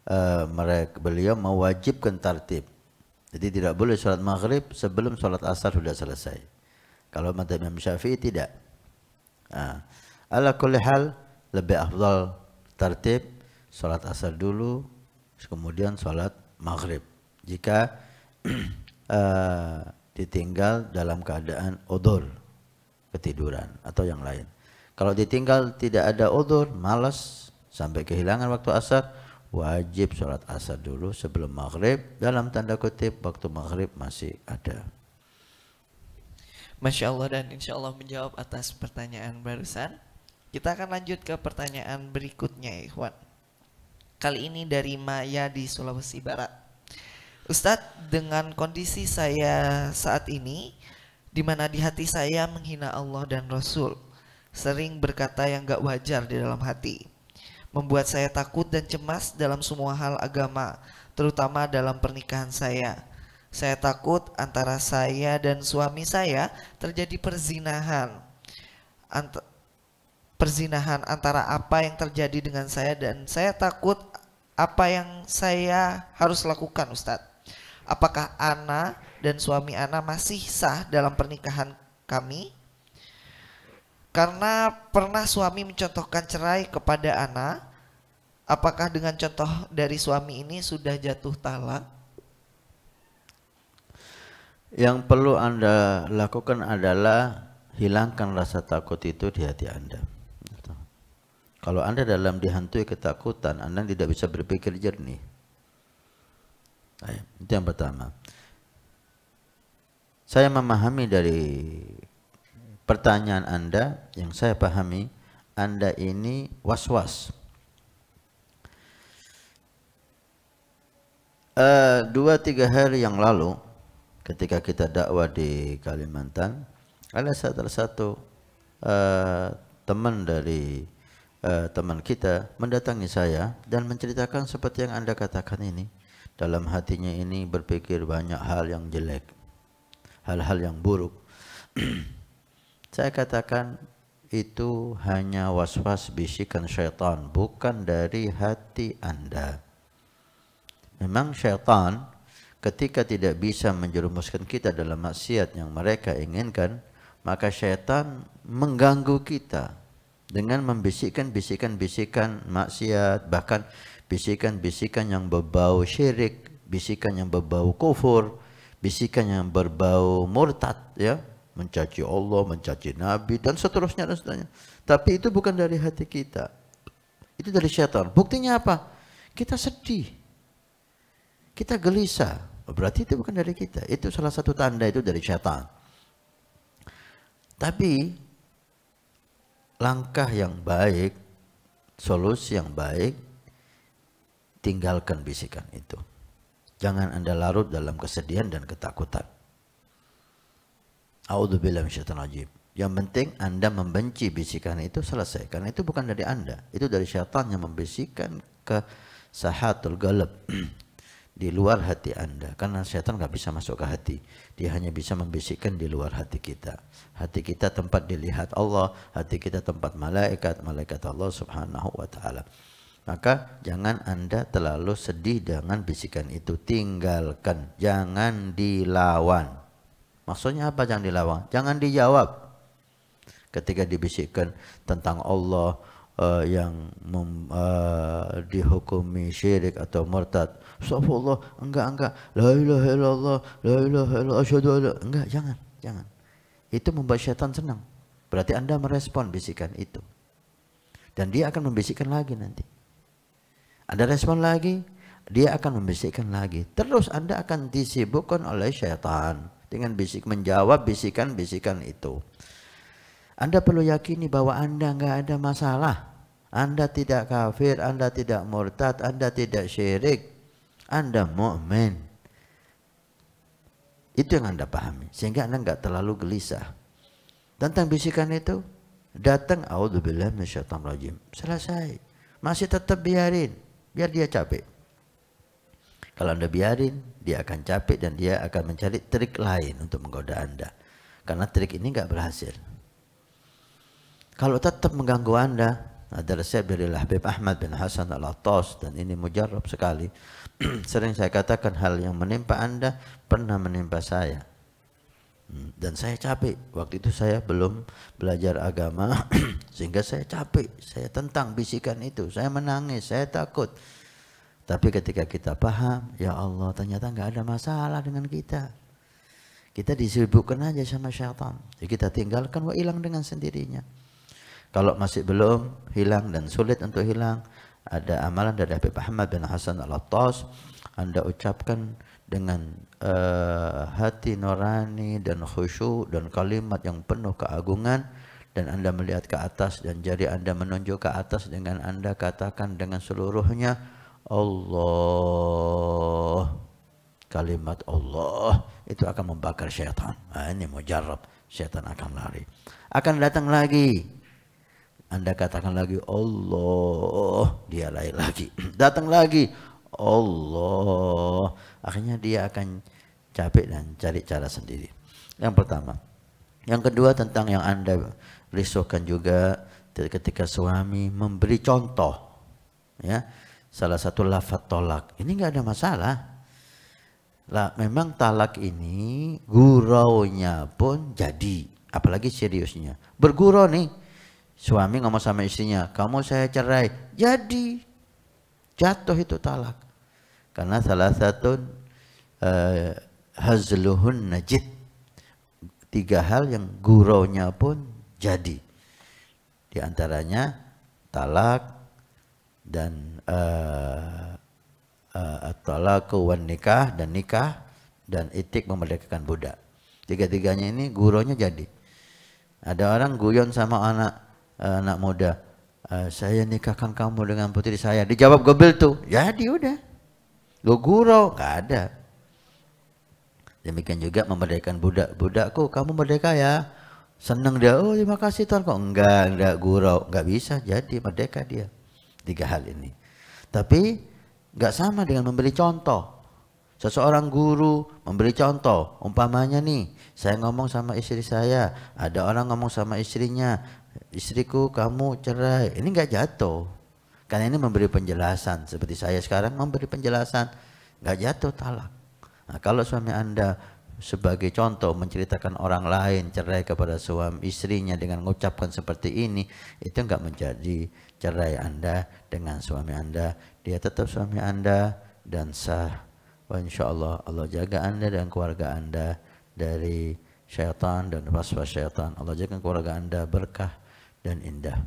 uh, eh, mereka beliau mewajibkan tartib. Jadi tidak boleh sholat maghrib sebelum sholat asar sudah selesai. Kalau mata Imam Syafi'i tidak. Nah, ala kulli hal lebih afdal tertib sholat asar dulu kemudian sholat maghrib jika uh, (clears throat) ditinggal dalam keadaan odol ketiduran atau yang lain kalau ditinggal tidak ada odol, malas sampai kehilangan waktu asar wajib sholat asar dulu sebelum maghrib dalam tanda kutip waktu maghrib masih ada Masya Allah dan insya Allah menjawab atas pertanyaan barusan kita akan lanjut ke pertanyaan berikutnya Ikhwan kali ini dari Maya di Sulawesi Barat Ustadz dengan kondisi saya saat ini di mana di hati saya menghina Allah dan Rasul sering berkata yang gak wajar di dalam hati membuat saya takut dan cemas dalam semua hal agama, terutama dalam pernikahan saya. Saya takut antara saya dan suami saya terjadi perzinahan. Ant perzinahan antara apa yang terjadi dengan saya dan saya takut apa yang saya harus lakukan, Ustadz. Apakah Ana dan suami Ana masih sah dalam pernikahan kami? Karena pernah suami mencontohkan cerai kepada anak, apakah dengan contoh dari suami ini sudah jatuh talak? Yang perlu Anda lakukan adalah hilangkan rasa takut itu di hati Anda. Kalau Anda dalam dihantui ketakutan, Anda tidak bisa berpikir jernih. itu yang pertama. Saya memahami dari pertanyaan Anda yang saya pahami, Anda ini was-was. Uh, dua tiga hari yang lalu ketika kita dakwah di Kalimantan ada salah satu uh, teman dari uh, teman kita mendatangi saya dan menceritakan seperti yang anda katakan ini dalam hatinya ini berpikir banyak hal yang jelek hal-hal yang buruk (clears throat) Saya katakan itu hanya was-was bisikan syaitan, bukan dari hati Anda. Memang syaitan ketika tidak bisa menjerumuskan kita dalam maksiat yang mereka inginkan, maka syaitan mengganggu kita dengan membisikkan bisikan-bisikan maksiat, bahkan bisikan-bisikan yang berbau syirik, bisikan yang berbau kufur, bisikan yang berbau murtad ya mencaci Allah, mencaci Nabi dan seterusnya dan seterusnya. Tapi itu bukan dari hati kita. Itu dari syaitan. Buktinya apa? Kita sedih. Kita gelisah. Oh, berarti itu bukan dari kita. Itu salah satu tanda itu dari syaitan. Tapi langkah yang baik, solusi yang baik, tinggalkan bisikan itu. Jangan Anda larut dalam kesedihan dan ketakutan. A'udzubillah Yang penting Anda membenci bisikan itu selesai. Karena itu bukan dari Anda. Itu dari syaitan yang membisikkan ke sahatul galab. (clears throat) di luar hati Anda. Karena syaitan nggak bisa masuk ke hati. Dia hanya bisa membisikkan di luar hati kita. Hati kita tempat dilihat Allah. Hati kita tempat malaikat. Malaikat Allah subhanahu wa ta'ala. Maka jangan Anda terlalu sedih dengan bisikan itu. Tinggalkan. Jangan dilawan. Maksudnya apa jangan dilawan? Jangan dijawab. Ketika dibisikkan tentang Allah uh, yang mem, uh, dihukumi syirik atau murtad. Allah enggak, enggak. La ilaha illallah, la ilaha illallah, asyhadu allah Enggak, jangan, jangan. Itu membuat syaitan senang. Berarti Anda merespon bisikan itu. Dan dia akan membisikkan lagi nanti. Anda respon lagi, dia akan membisikkan lagi. Terus Anda akan disibukkan oleh syaitan dengan bisik menjawab bisikan-bisikan itu. Anda perlu yakini bahwa Anda nggak ada masalah. Anda tidak kafir, Anda tidak murtad, Anda tidak syirik. Anda mukmin. Itu yang Anda pahami. Sehingga Anda nggak terlalu gelisah. Tentang bisikan itu, datang audzubillah minasyaitonir rajim. Selesai. Masih tetap biarin, biar dia capek. Kalau Anda biarin, dia akan capek dan dia akan mencari trik lain untuk menggoda Anda. Karena trik ini nggak berhasil. Kalau tetap mengganggu Anda, ada resep dari Habib Ahmad bin Hasan al-Attas dan ini mujarab sekali. (clears throat) Sering saya katakan hal yang menimpa Anda pernah menimpa saya. Hmm, dan saya capek. Waktu itu saya belum belajar agama (clears throat) sehingga saya capek. Saya tentang bisikan itu. Saya menangis, saya takut. Tapi ketika kita paham, ya Allah ternyata nggak ada masalah dengan kita. Kita disibukkan aja sama syaitan. Jadi kita tinggalkan, wah hilang dengan sendirinya. Kalau masih belum hilang dan sulit untuk hilang, ada amalan dari Habib Ahmad bin Hasan al-Attas. Anda ucapkan dengan uh, hati nurani dan khusyuk dan kalimat yang penuh keagungan dan Anda melihat ke atas dan jari Anda menunjuk ke atas dengan Anda katakan dengan seluruhnya Allah kalimat Allah itu akan membakar syaitan. Nah, ini mujarab, syaitan akan lari. Akan datang lagi. Anda katakan lagi Allah, dia lari lagi. (clears throat) datang lagi Allah. Akhirnya dia akan capek dan cari cara sendiri. Yang pertama. Yang kedua tentang yang Anda risaukan juga ketika suami memberi contoh. Ya salah satu lafat tolak. Ini nggak ada masalah. Lah, memang talak ini gurau-nya pun jadi, apalagi seriusnya. Bergurau nih, suami ngomong sama istrinya, kamu saya cerai, jadi jatuh itu talak. Karena salah satu eh, uh, najid, tiga hal yang gurau-nya pun jadi. Di antaranya talak dan uh, uh, wan nikah dan nikah dan itik memerdekakan budak. Tiga-tiganya ini gurunya jadi. Ada orang guyon sama anak uh, anak muda, uh, saya nikahkan kamu dengan putri saya. Dijawab gobel tuh, jadi udah. Lo gurau, gak ada. Demikian juga memerdekakan budak. Budakku, kamu merdeka ya. Senang dia, oh terima kasih Tuhan. Kok enggak, enggak gurau. Enggak bisa, jadi merdeka dia. Tiga hal ini. Tapi nggak sama dengan memberi contoh. Seseorang guru memberi contoh, umpamanya nih, saya ngomong sama istri saya, ada orang ngomong sama istrinya, istriku kamu cerai, ini nggak jatuh. Karena ini memberi penjelasan, seperti saya sekarang memberi penjelasan, nggak jatuh talak. Nah, kalau suami anda sebagai contoh menceritakan orang lain cerai kepada suami istrinya dengan mengucapkan seperti ini, itu nggak menjadi cerai Anda dengan suami Anda, dia tetap suami Anda dan sah. wa insya Allah Allah jaga Anda dan keluarga Anda dari syaitan dan waswas syaitan. Allah jaga keluarga Anda berkah dan indah.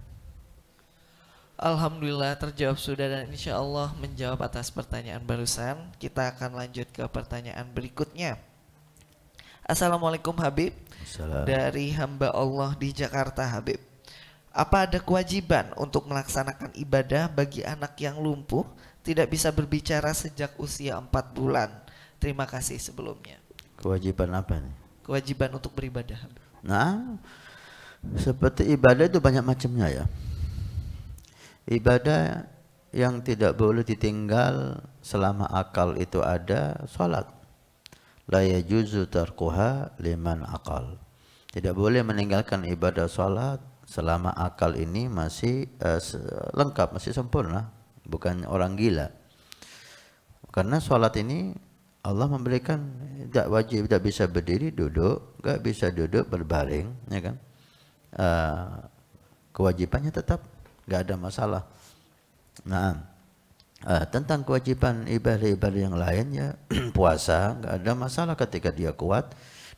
Alhamdulillah terjawab sudah dan insya Allah menjawab atas pertanyaan barusan. Kita akan lanjut ke pertanyaan berikutnya. Assalamualaikum Habib. Assalamualaikum. Dari hamba Allah di Jakarta Habib. Apa ada kewajiban untuk melaksanakan ibadah bagi anak yang lumpuh tidak bisa berbicara sejak usia 4 bulan? Terima kasih sebelumnya. Kewajiban apa nih? Kewajiban untuk beribadah. Nah, seperti ibadah itu banyak macamnya ya. Ibadah yang tidak boleh ditinggal selama akal itu ada, sholat La yajuzu tarkuha liman akal. Tidak boleh meninggalkan ibadah sholat selama akal ini masih uh, lengkap, masih sempurna, bukan orang gila. Karena sholat ini Allah memberikan tidak wajib, tidak bisa berdiri duduk, tidak bisa duduk berbaring, ya kan? Uh, kewajibannya tetap, tidak ada masalah. Nah, uh, tentang kewajiban ibadah-ibadah yang lain ya (clears throat) puasa, tidak ada masalah ketika dia kuat,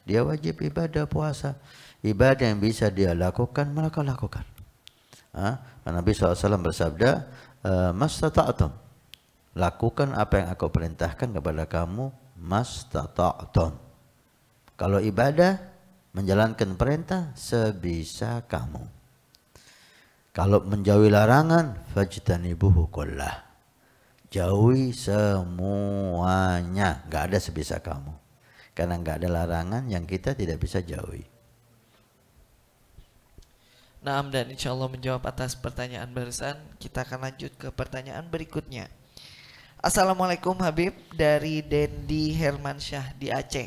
dia wajib ibadah puasa ibadah yang bisa dia lakukan mereka lakukan. Ha? Nabi SAW bersabda, e, Mas Lakukan apa yang aku perintahkan kepada kamu, mas Kalau ibadah, menjalankan perintah sebisa kamu. Kalau menjauhi larangan, fajtanibuhu kullah. Jauhi semuanya, nggak ada sebisa kamu. Karena nggak ada larangan yang kita tidak bisa jauhi. Nah, dan insya Allah menjawab atas pertanyaan barusan, kita akan lanjut ke pertanyaan berikutnya. Assalamualaikum Habib dari Dendi Hermansyah di Aceh.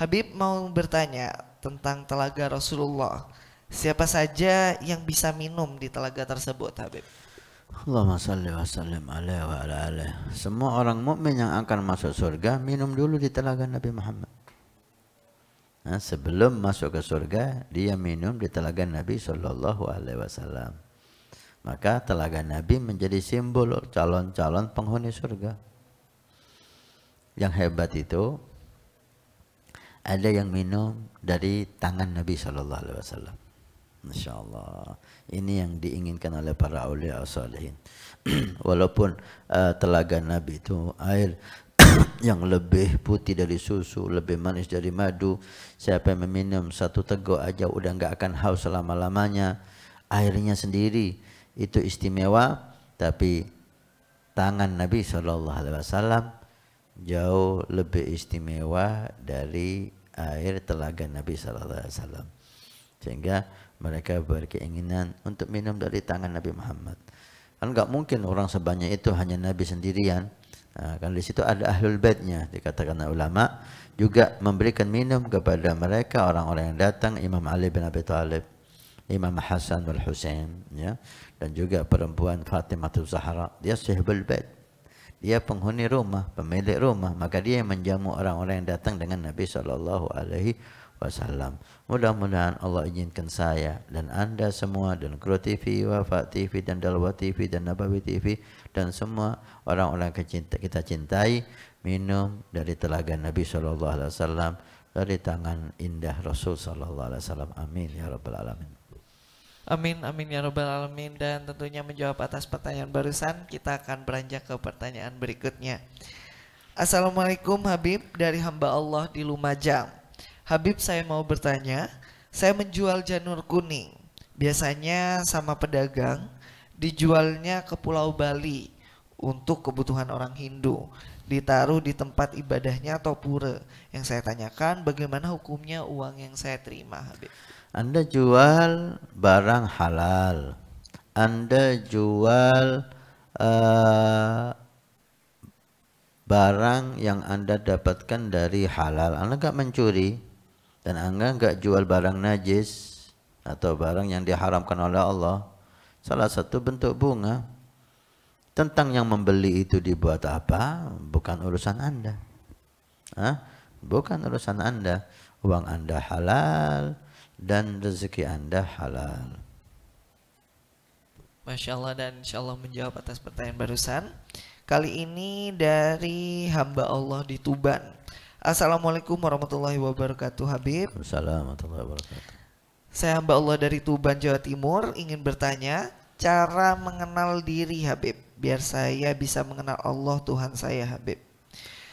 Habib mau bertanya tentang telaga Rasulullah. Siapa saja yang bisa minum di telaga tersebut, Habib? Allahumma salli wa sallim alaihi wa ala alihi. Semua orang mukmin yang akan masuk surga minum dulu di telaga Nabi Muhammad. Nah, sebelum masuk ke surga, dia minum di telaga Nabi Shallallahu Alaihi Wasallam. Maka telaga Nabi menjadi simbol calon-calon penghuni surga. Yang hebat itu ada yang minum dari tangan Nabi Shallallahu Alaihi Wasallam. Allah. Ini yang diinginkan oleh para ulil salihin. (clears throat) Walaupun uh, eh, telaga Nabi itu air yang lebih putih dari susu, lebih manis dari madu. Siapa yang meminum satu teguk aja udah nggak akan haus selama-lamanya. Airnya sendiri itu istimewa, tapi tangan Nabi Shallallahu Alaihi Wasallam jauh lebih istimewa dari air telaga Nabi Shallallahu Alaihi Wasallam. Sehingga mereka berkeinginan untuk minum dari tangan Nabi Muhammad. Kan nggak mungkin orang sebanyak itu hanya Nabi sendirian Nah, kan di situ ada ahlul baitnya dikatakan ulama juga memberikan minum kepada mereka orang-orang yang datang Imam Ali bin Abi Thalib, Imam Hasan wal Husain ya dan juga perempuan Fatimah Zahra dia sahibul bait dia penghuni rumah, pemilik rumah, maka dia yang menjamu orang-orang yang datang dengan Nabi sallallahu alaihi wasallam. Mudah-mudahan Allah izinkan saya dan Anda semua dan Kru TV, Wafat TV dan Dalwa TV dan Nabawi TV dan semua orang-orang kita cintai minum dari telaga Nabi Shallallahu alaihi wasallam dari tangan indah Rasul Shallallahu alaihi wasallam. Amin ya rabbal alamin. Amin, amin ya robbal alamin dan tentunya menjawab atas pertanyaan barusan kita akan beranjak ke pertanyaan berikutnya. Assalamualaikum Habib dari hamba Allah di Lumajang. Habib saya mau bertanya, saya menjual janur kuning. Biasanya sama pedagang dijualnya ke Pulau Bali untuk kebutuhan orang Hindu ditaruh di tempat ibadahnya atau pura. Yang saya tanyakan bagaimana hukumnya uang yang saya terima Habib? Anda jual barang halal. Anda jual uh, barang yang Anda dapatkan dari halal. Anda nggak mencuri. Dan angga enggak jual barang najis atau barang yang diharamkan oleh Allah. Salah satu bentuk bunga. Tentang yang membeli itu dibuat apa, bukan urusan Anda. Hah? Bukan urusan Anda. Uang Anda halal dan rezeki Anda halal. Masya Allah dan insya Allah menjawab atas pertanyaan barusan. Kali ini dari hamba Allah di Tuban. Assalamualaikum warahmatullahi wabarakatuh Habib. Assalamualaikum warahmatullahi wabarakatuh. Saya hamba Allah dari Tuban Jawa Timur ingin bertanya cara mengenal diri Habib biar saya bisa mengenal Allah Tuhan saya Habib.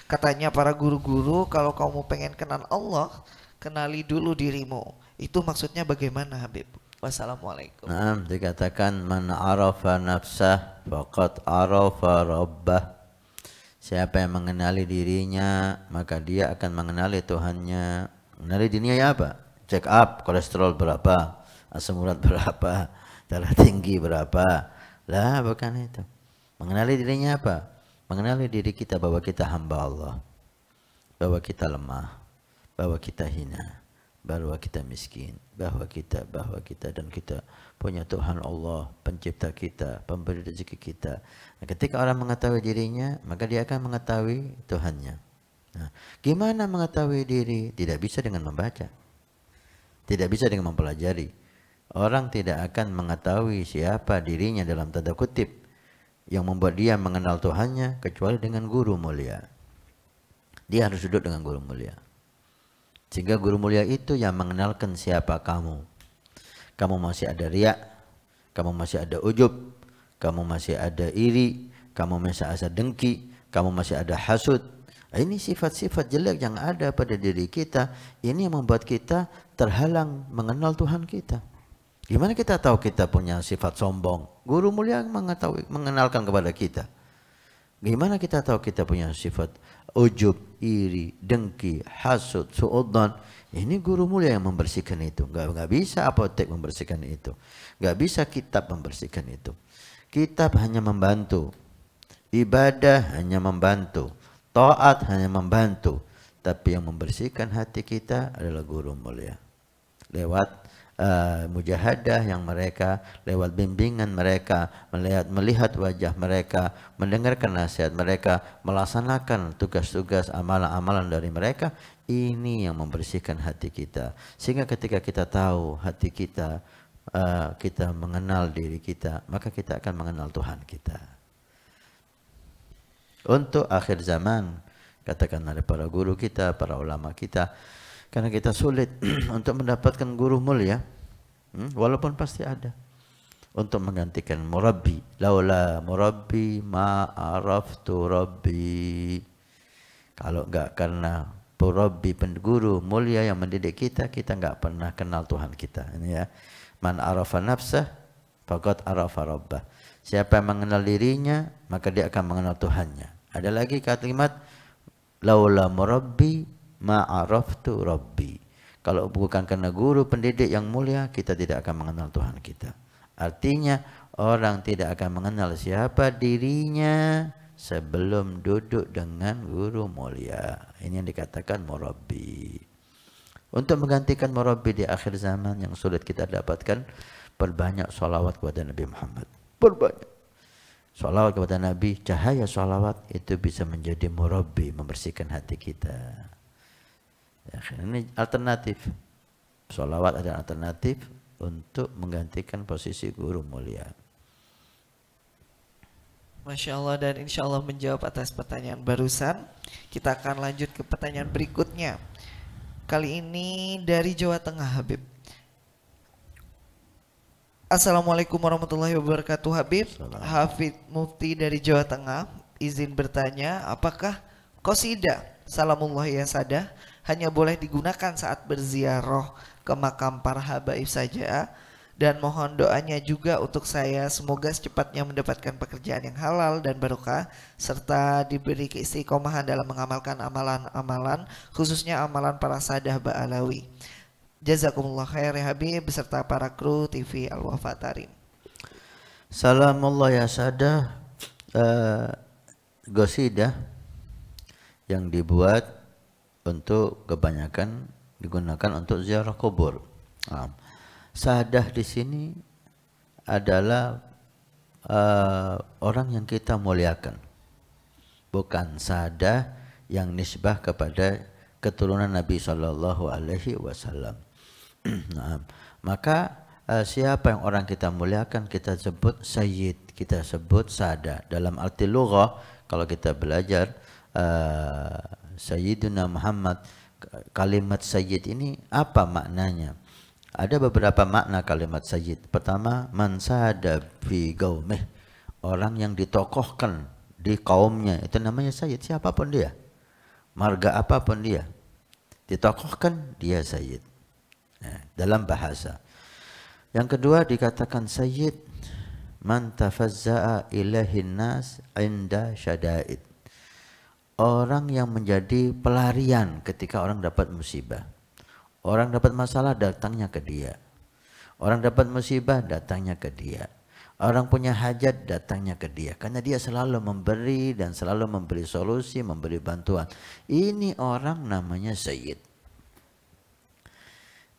Katanya para guru-guru kalau kamu pengen kenal Allah kenali dulu dirimu. Itu maksudnya bagaimana Habib? Wassalamualaikum. Nah, dikatakan man arafa nafsah fakat arafa rabbah Siapa yang mengenali dirinya, maka dia akan mengenali Tuhannya. Mengenali dirinya ya apa? Check up, kolesterol berapa, asam urat berapa, (laughs) darah tinggi berapa. Lah, bukan itu. Mengenali dirinya apa? Mengenali diri kita bahwa kita hamba Allah. Bahwa kita lemah, bahwa kita hina, bahwa kita miskin, bahwa kita, bahwa kita dan kita punya Tuhan Allah, pencipta kita, pemberi rezeki kita. Nah, ketika orang mengetahui dirinya, maka dia akan mengetahui Tuhannya. Nah, gimana mengetahui diri? Tidak bisa dengan membaca. Tidak bisa dengan mempelajari. Orang tidak akan mengetahui siapa dirinya dalam tanda kutip yang membuat dia mengenal Tuhannya kecuali dengan guru mulia. Dia harus duduk dengan guru mulia. Sehingga guru mulia itu yang mengenalkan siapa kamu kamu masih ada riak, kamu masih ada ujub, kamu masih ada iri, kamu masih ada dengki, kamu masih ada hasud. Nah, ini sifat-sifat jelek yang ada pada diri kita. Ini yang membuat kita terhalang mengenal Tuhan kita. Gimana kita tahu kita punya sifat sombong? Guru mulia mengetahui, mengenalkan kepada kita. Gimana kita tahu kita punya sifat ujub, iri, dengki, hasud, suudzon? Ini guru mulia yang membersihkan itu. Nggak, nggak bisa apotek membersihkan itu. Nggak bisa kitab membersihkan itu. Kitab hanya membantu. Ibadah hanya membantu. Taat hanya membantu. Tapi yang membersihkan hati kita adalah guru mulia. Lewat uh, mujahadah yang mereka, lewat bimbingan mereka, melihat, melihat wajah mereka, mendengarkan nasihat mereka, melaksanakan tugas-tugas amalan-amalan dari mereka, ini yang membersihkan hati kita. Sehingga ketika kita tahu hati kita, uh, kita mengenal diri kita, maka kita akan mengenal Tuhan kita. Untuk akhir zaman, katakan oleh para guru kita, para ulama kita, karena kita sulit (clears throat) untuk mendapatkan guru mulia, hmm? walaupun pasti ada untuk menggantikan murabbi laula murabbi ma araftu rabbi kalau enggak karena Rabbi pengguru mulia yang mendidik kita, kita nggak pernah kenal Tuhan kita. Ini ya. Man arafa nafsah, fakat arafa rabbah. Siapa yang mengenal dirinya, maka dia akan mengenal Tuhannya. Ada lagi kalimat, laula murabbi ma'araftu rabbi. Kalau bukan karena guru pendidik yang mulia, kita tidak akan mengenal Tuhan kita. Artinya, orang tidak akan mengenal siapa dirinya, sebelum duduk dengan guru mulia. Ini yang dikatakan morobi Untuk menggantikan morobi di akhir zaman yang sulit kita dapatkan, perbanyak sholawat kepada Nabi Muhammad. Perbanyak. Sholawat kepada Nabi, cahaya sholawat itu bisa menjadi morobi membersihkan hati kita. Ya, ini alternatif. Sholawat adalah alternatif untuk menggantikan posisi guru mulia. Masya Allah dan insya Allah menjawab atas pertanyaan barusan. Kita akan lanjut ke pertanyaan berikutnya. Kali ini dari Jawa Tengah Habib. Assalamualaikum warahmatullahi wabarakatuh Habib. Hafid Mufti dari Jawa Tengah. Izin bertanya, apakah kosida salamullah ya sadah hanya boleh digunakan saat berziarah ke makam para habaib saja dan mohon doanya juga untuk saya semoga secepatnya mendapatkan pekerjaan yang halal dan barokah serta diberi keistiqomahan dalam mengamalkan amalan-amalan khususnya amalan para sadah ba'alawi Jazakumullah khair ya Habib beserta para kru TV Al-Wafa Tarim Salamullah ya sadah uh, eh, gosidah ya, yang dibuat untuk kebanyakan digunakan untuk ziarah kubur. Nah, Sadah di sini adalah uh, orang yang kita muliakan. Bukan sadah yang nisbah kepada keturunan Nabi Shallallahu Alaihi Wasallam. (clears throat) nah, maka uh, siapa yang orang kita muliakan kita sebut sayyid, kita sebut sada. Dalam arti lughah kalau kita belajar uh, Sayyiduna Muhammad kalimat sayyid ini apa maknanya? Ada beberapa makna kalimat sayyid. Pertama, man sada fi gaumih. Orang yang ditokohkan di kaumnya. Itu namanya sayyid. Siapapun dia. Marga apapun dia. Ditokohkan, dia sayyid. Nah, dalam bahasa. Yang kedua dikatakan sayyid man tafazza'a ilahin nas inda syada'id. Orang yang menjadi pelarian ketika orang dapat musibah. Orang dapat masalah datangnya ke dia. Orang dapat musibah datangnya ke dia. Orang punya hajat datangnya ke dia karena dia selalu memberi dan selalu memberi solusi, memberi bantuan. Ini orang namanya sayyid.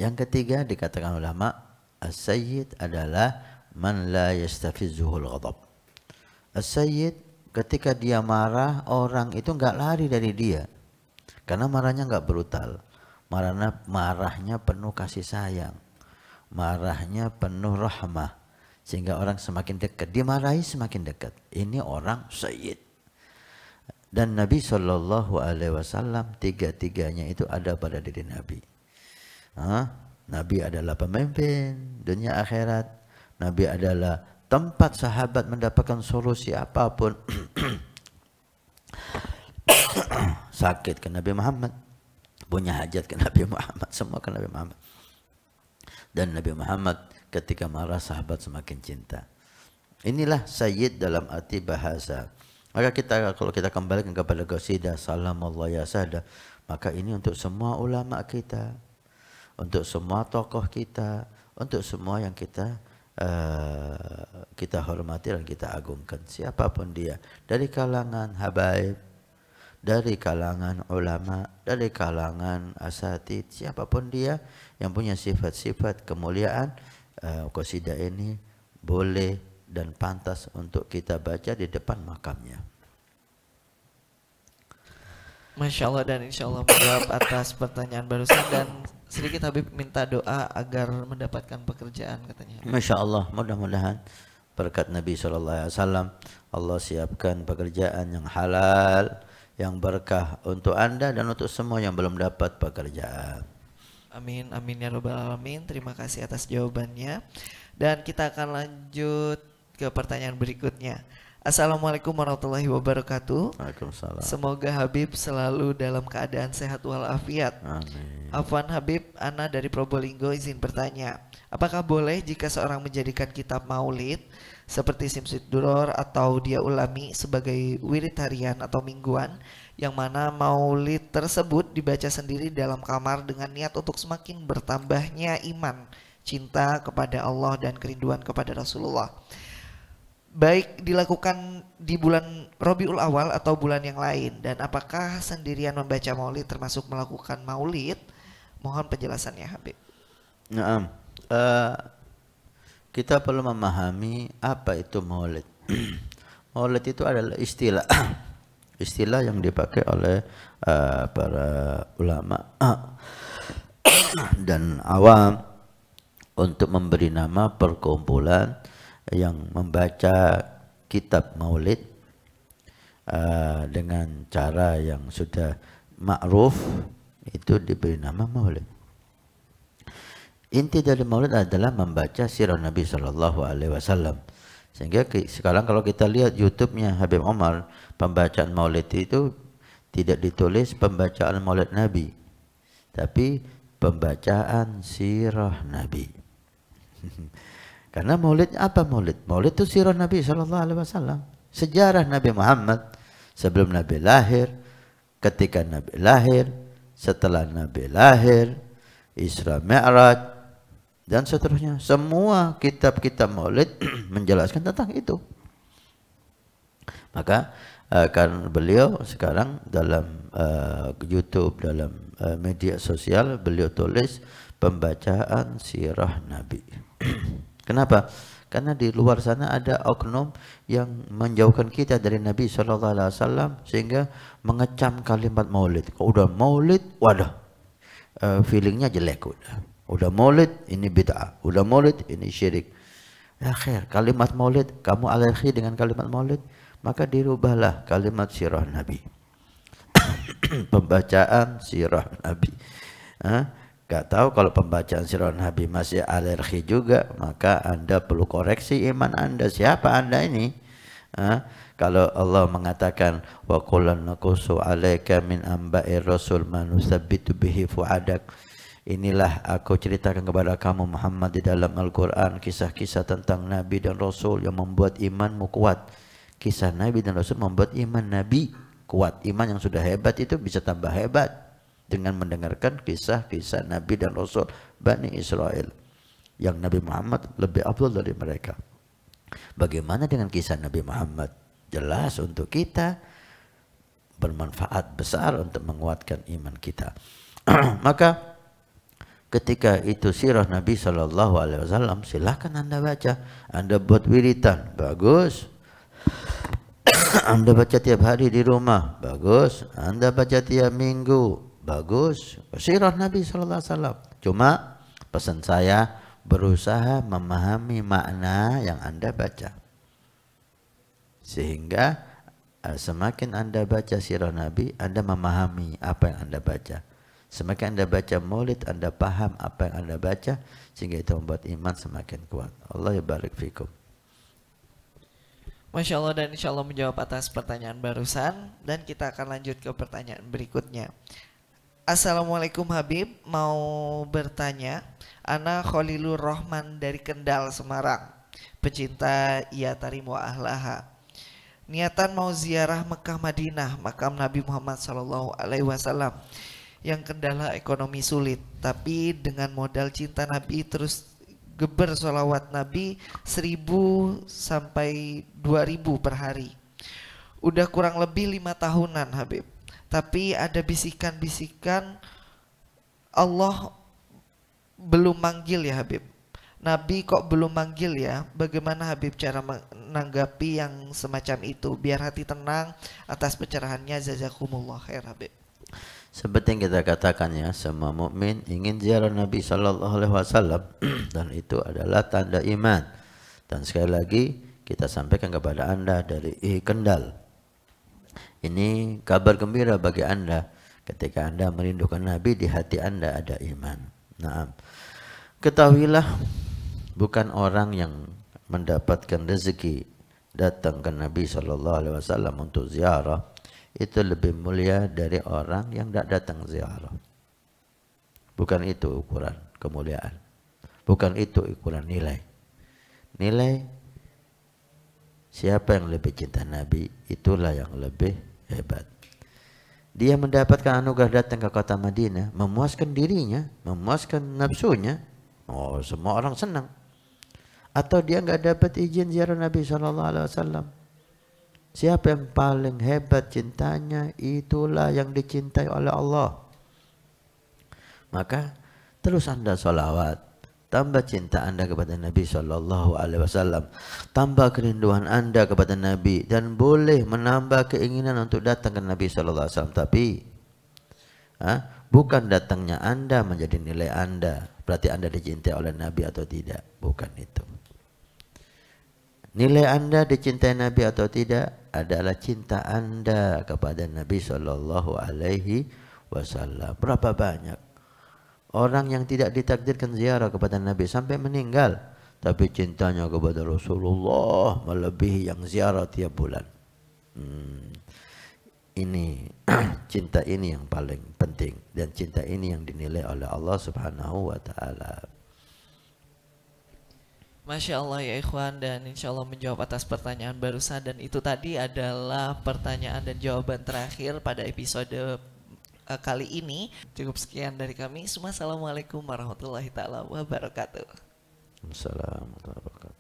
Yang ketiga dikatakan ulama, as-sayyid adalah man la yastafizuhul ghadab. As-sayyid ketika dia marah orang itu nggak lari dari dia karena marahnya nggak brutal Marahnya, marahnya penuh kasih sayang. Marahnya penuh rahmah. Sehingga orang semakin dekat. Dimarahi semakin dekat. Ini orang sayyid. Dan Nabi Shallallahu Alaihi Wasallam tiga-tiganya itu ada pada diri Nabi. Hah? Nabi adalah pemimpin dunia akhirat. Nabi adalah tempat sahabat mendapatkan solusi apapun (coughs) sakit ke Nabi Muhammad punya hajat ke Nabi Muhammad semua ke Nabi Muhammad dan Nabi Muhammad ketika marah sahabat semakin cinta inilah sayyid dalam arti bahasa maka kita kalau kita kembali kepada qasidah salamallah ya sahda maka ini untuk semua ulama kita untuk semua tokoh kita untuk semua yang kita uh, kita hormati dan kita agungkan siapapun dia dari kalangan habaib dari kalangan ulama, dari kalangan asatid, siapapun dia yang punya sifat-sifat kemuliaan, uh, qasidah ini boleh dan pantas untuk kita baca di depan makamnya. Masya Allah dan insya Allah menjawab atas pertanyaan barusan dan sedikit Habib minta doa agar mendapatkan pekerjaan katanya. Masya Allah mudah-mudahan berkat Nabi SAW Allah siapkan pekerjaan yang halal, yang berkah untuk Anda dan untuk semua yang belum dapat pekerjaan. Amin, amin ya Rabbal 'Alamin. Terima kasih atas jawabannya, dan kita akan lanjut ke pertanyaan berikutnya. Assalamualaikum warahmatullahi wabarakatuh. Waalaikumsalam. Semoga Habib selalu dalam keadaan sehat walafiat. Amin. Afwan Habib, Ana dari Probolinggo izin bertanya. Apakah boleh jika seorang menjadikan kitab maulid seperti simsit duror atau dia ulami sebagai wirid harian atau mingguan yang mana maulid tersebut dibaca sendiri dalam kamar dengan niat untuk semakin bertambahnya iman, cinta kepada Allah dan kerinduan kepada Rasulullah. Baik dilakukan di bulan Robiul Awal atau bulan yang lain dan apakah sendirian membaca maulid termasuk melakukan maulid? Mohon penjelasannya Habib. Nah, Uh, kita perlu memahami apa itu maulid. (clears throat) maulid itu adalah istilah (clears throat) istilah yang dipakai oleh uh, para ulama (clears throat) dan awam untuk memberi nama perkumpulan yang membaca kitab maulid uh, dengan cara yang sudah ma'ruf itu diberi nama maulid Inti dari maulid adalah membaca sirah Nabi Shallallahu Alaihi Wasallam. Sehingga sekarang kalau kita lihat YouTube-nya Habib Omar, pembacaan maulid itu tidak ditulis pembacaan maulid Nabi, tapi pembacaan sirah Nabi. (laughs) Karena maulid apa maulid? Maulid itu sirah Nabi Shallallahu Alaihi Wasallam, sejarah Nabi Muhammad sebelum Nabi lahir, ketika Nabi lahir, setelah Nabi lahir, Isra Mi'raj, dan seterusnya. Semua kitab-kitab Maulid (clears throat) menjelaskan tentang itu. Maka akan eh, beliau sekarang dalam uh, YouTube, dalam uh, media sosial beliau tulis pembacaan sirah Nabi. (clears throat) Kenapa? Karena di luar sana ada oknum yang menjauhkan kita dari Nabi Shallallahu Alaihi Wasallam sehingga mengecam kalimat maulid. Kalau udah maulid, wadah, uh, feelingnya jelek udah. Udah maulid, ini bid'ah. Udah maulid, ini syirik. Ya kalimat maulid, kamu alergi dengan kalimat maulid, maka dirubahlah kalimat sirah Nabi. (coughs) Pembacaan sirah Nabi. Hah? Gak tahu kalau pembacaan sirah Nabi masih alergi juga, maka Anda perlu koreksi iman Anda. Siapa Anda ini? Hah? Kalau Allah mengatakan wa qulan naqusu alaika min amba'ir rasul manusabitu bihi fuadak Inilah aku ceritakan kepada kamu Muhammad di dalam Al-Quran Kisah-kisah tentang Nabi dan Rasul yang membuat imanmu kuat Kisah Nabi dan Rasul membuat iman Nabi kuat Iman yang sudah hebat itu bisa tambah hebat Dengan mendengarkan kisah-kisah Nabi dan Rasul Bani Israel Yang Nabi Muhammad lebih abdul dari mereka Bagaimana dengan kisah Nabi Muhammad? Jelas untuk kita Bermanfaat besar untuk menguatkan iman kita (clears throat) Maka ketika itu sirah Nabi Shallallahu Alaihi Wasallam silahkan anda baca anda buat wiritan bagus (coughs) anda baca tiap hari di rumah bagus anda baca tiap minggu bagus sirah Nabi Shallallahu Alaihi Wasallam cuma pesan saya berusaha memahami makna yang anda baca sehingga eh, semakin anda baca sirah Nabi anda memahami apa yang anda baca Semakin Anda baca maulid, Anda paham apa yang Anda baca, sehingga itu membuat iman semakin kuat. Allah barik fikum. Masya Allah dan insya Allah menjawab atas pertanyaan barusan dan kita akan lanjut ke pertanyaan berikutnya. Assalamualaikum Habib, mau bertanya, Ana Khalilur Rahman dari Kendal, Semarang, pecinta Iyatarim wa Ahlaha niatan mau ziarah Mekah Madinah makam Nabi Muhammad Sallallahu Alaihi Wasallam yang kendala ekonomi sulit, tapi dengan modal cinta Nabi terus geber sholawat Nabi 1000 sampai 2000 per hari. Udah kurang lebih lima tahunan Habib, tapi ada bisikan-bisikan Allah belum manggil ya Habib. Nabi kok belum manggil ya? Bagaimana Habib cara menanggapi yang semacam itu biar hati tenang atas pencerahannya jazakumullah khair Habib. Seperti yang kita katakan ya, semua mukmin ingin ziarah Nabi Shallallahu Alaihi Wasallam (clears throat) dan itu adalah tanda iman. Dan sekali lagi kita sampaikan kepada anda dari Ih Kendal. Ini kabar gembira bagi anda ketika anda merindukan Nabi di hati anda ada iman. Nah, ketahuilah bukan orang yang mendapatkan rezeki datang ke Nabi Shallallahu Alaihi Wasallam untuk ziarah itu lebih mulia dari orang yang tidak datang ziarah. Bukan itu ukuran kemuliaan. Bukan itu ukuran nilai. Nilai siapa yang lebih cinta Nabi itulah yang lebih hebat. Dia mendapatkan anugerah datang ke kota Madinah, memuaskan dirinya, memuaskan nafsunya. Oh, semua orang senang. Atau dia nggak dapat izin ziarah Nabi Shallallahu Alaihi Wasallam Siapa yang paling hebat cintanya itulah yang dicintai oleh Allah. Maka terus anda solawat, tambah cinta anda kepada Nabi Shallallahu Alaihi Wasallam, tambah kerinduan anda kepada Nabi dan boleh menambah keinginan untuk datang ke Nabi Shallallahu Alaihi Wasallam. Tapi ha, bukan datangnya anda menjadi nilai anda, berarti anda dicintai oleh Nabi atau tidak, bukan itu. Nilai anda dicintai Nabi atau tidak adalah cinta anda kepada Nabi Shallallahu Alaihi Wasallam. Berapa banyak orang yang tidak ditakdirkan ziarah kepada Nabi sampai meninggal, tapi cintanya kepada Rasulullah melebihi yang ziarah tiap bulan. Hmm. Ini (clears throat) cinta ini yang paling penting dan cinta ini yang dinilai oleh Allah Subhanahu Wa Taala. Masya Allah ya Ikhwan dan insya Allah menjawab atas pertanyaan barusan dan itu tadi adalah pertanyaan dan jawaban terakhir pada episode uh, kali ini. Cukup sekian dari kami. Assalamualaikum warahmatullahi taala wabarakatuh. Assalamualaikum warahmatullahi wabarakatuh.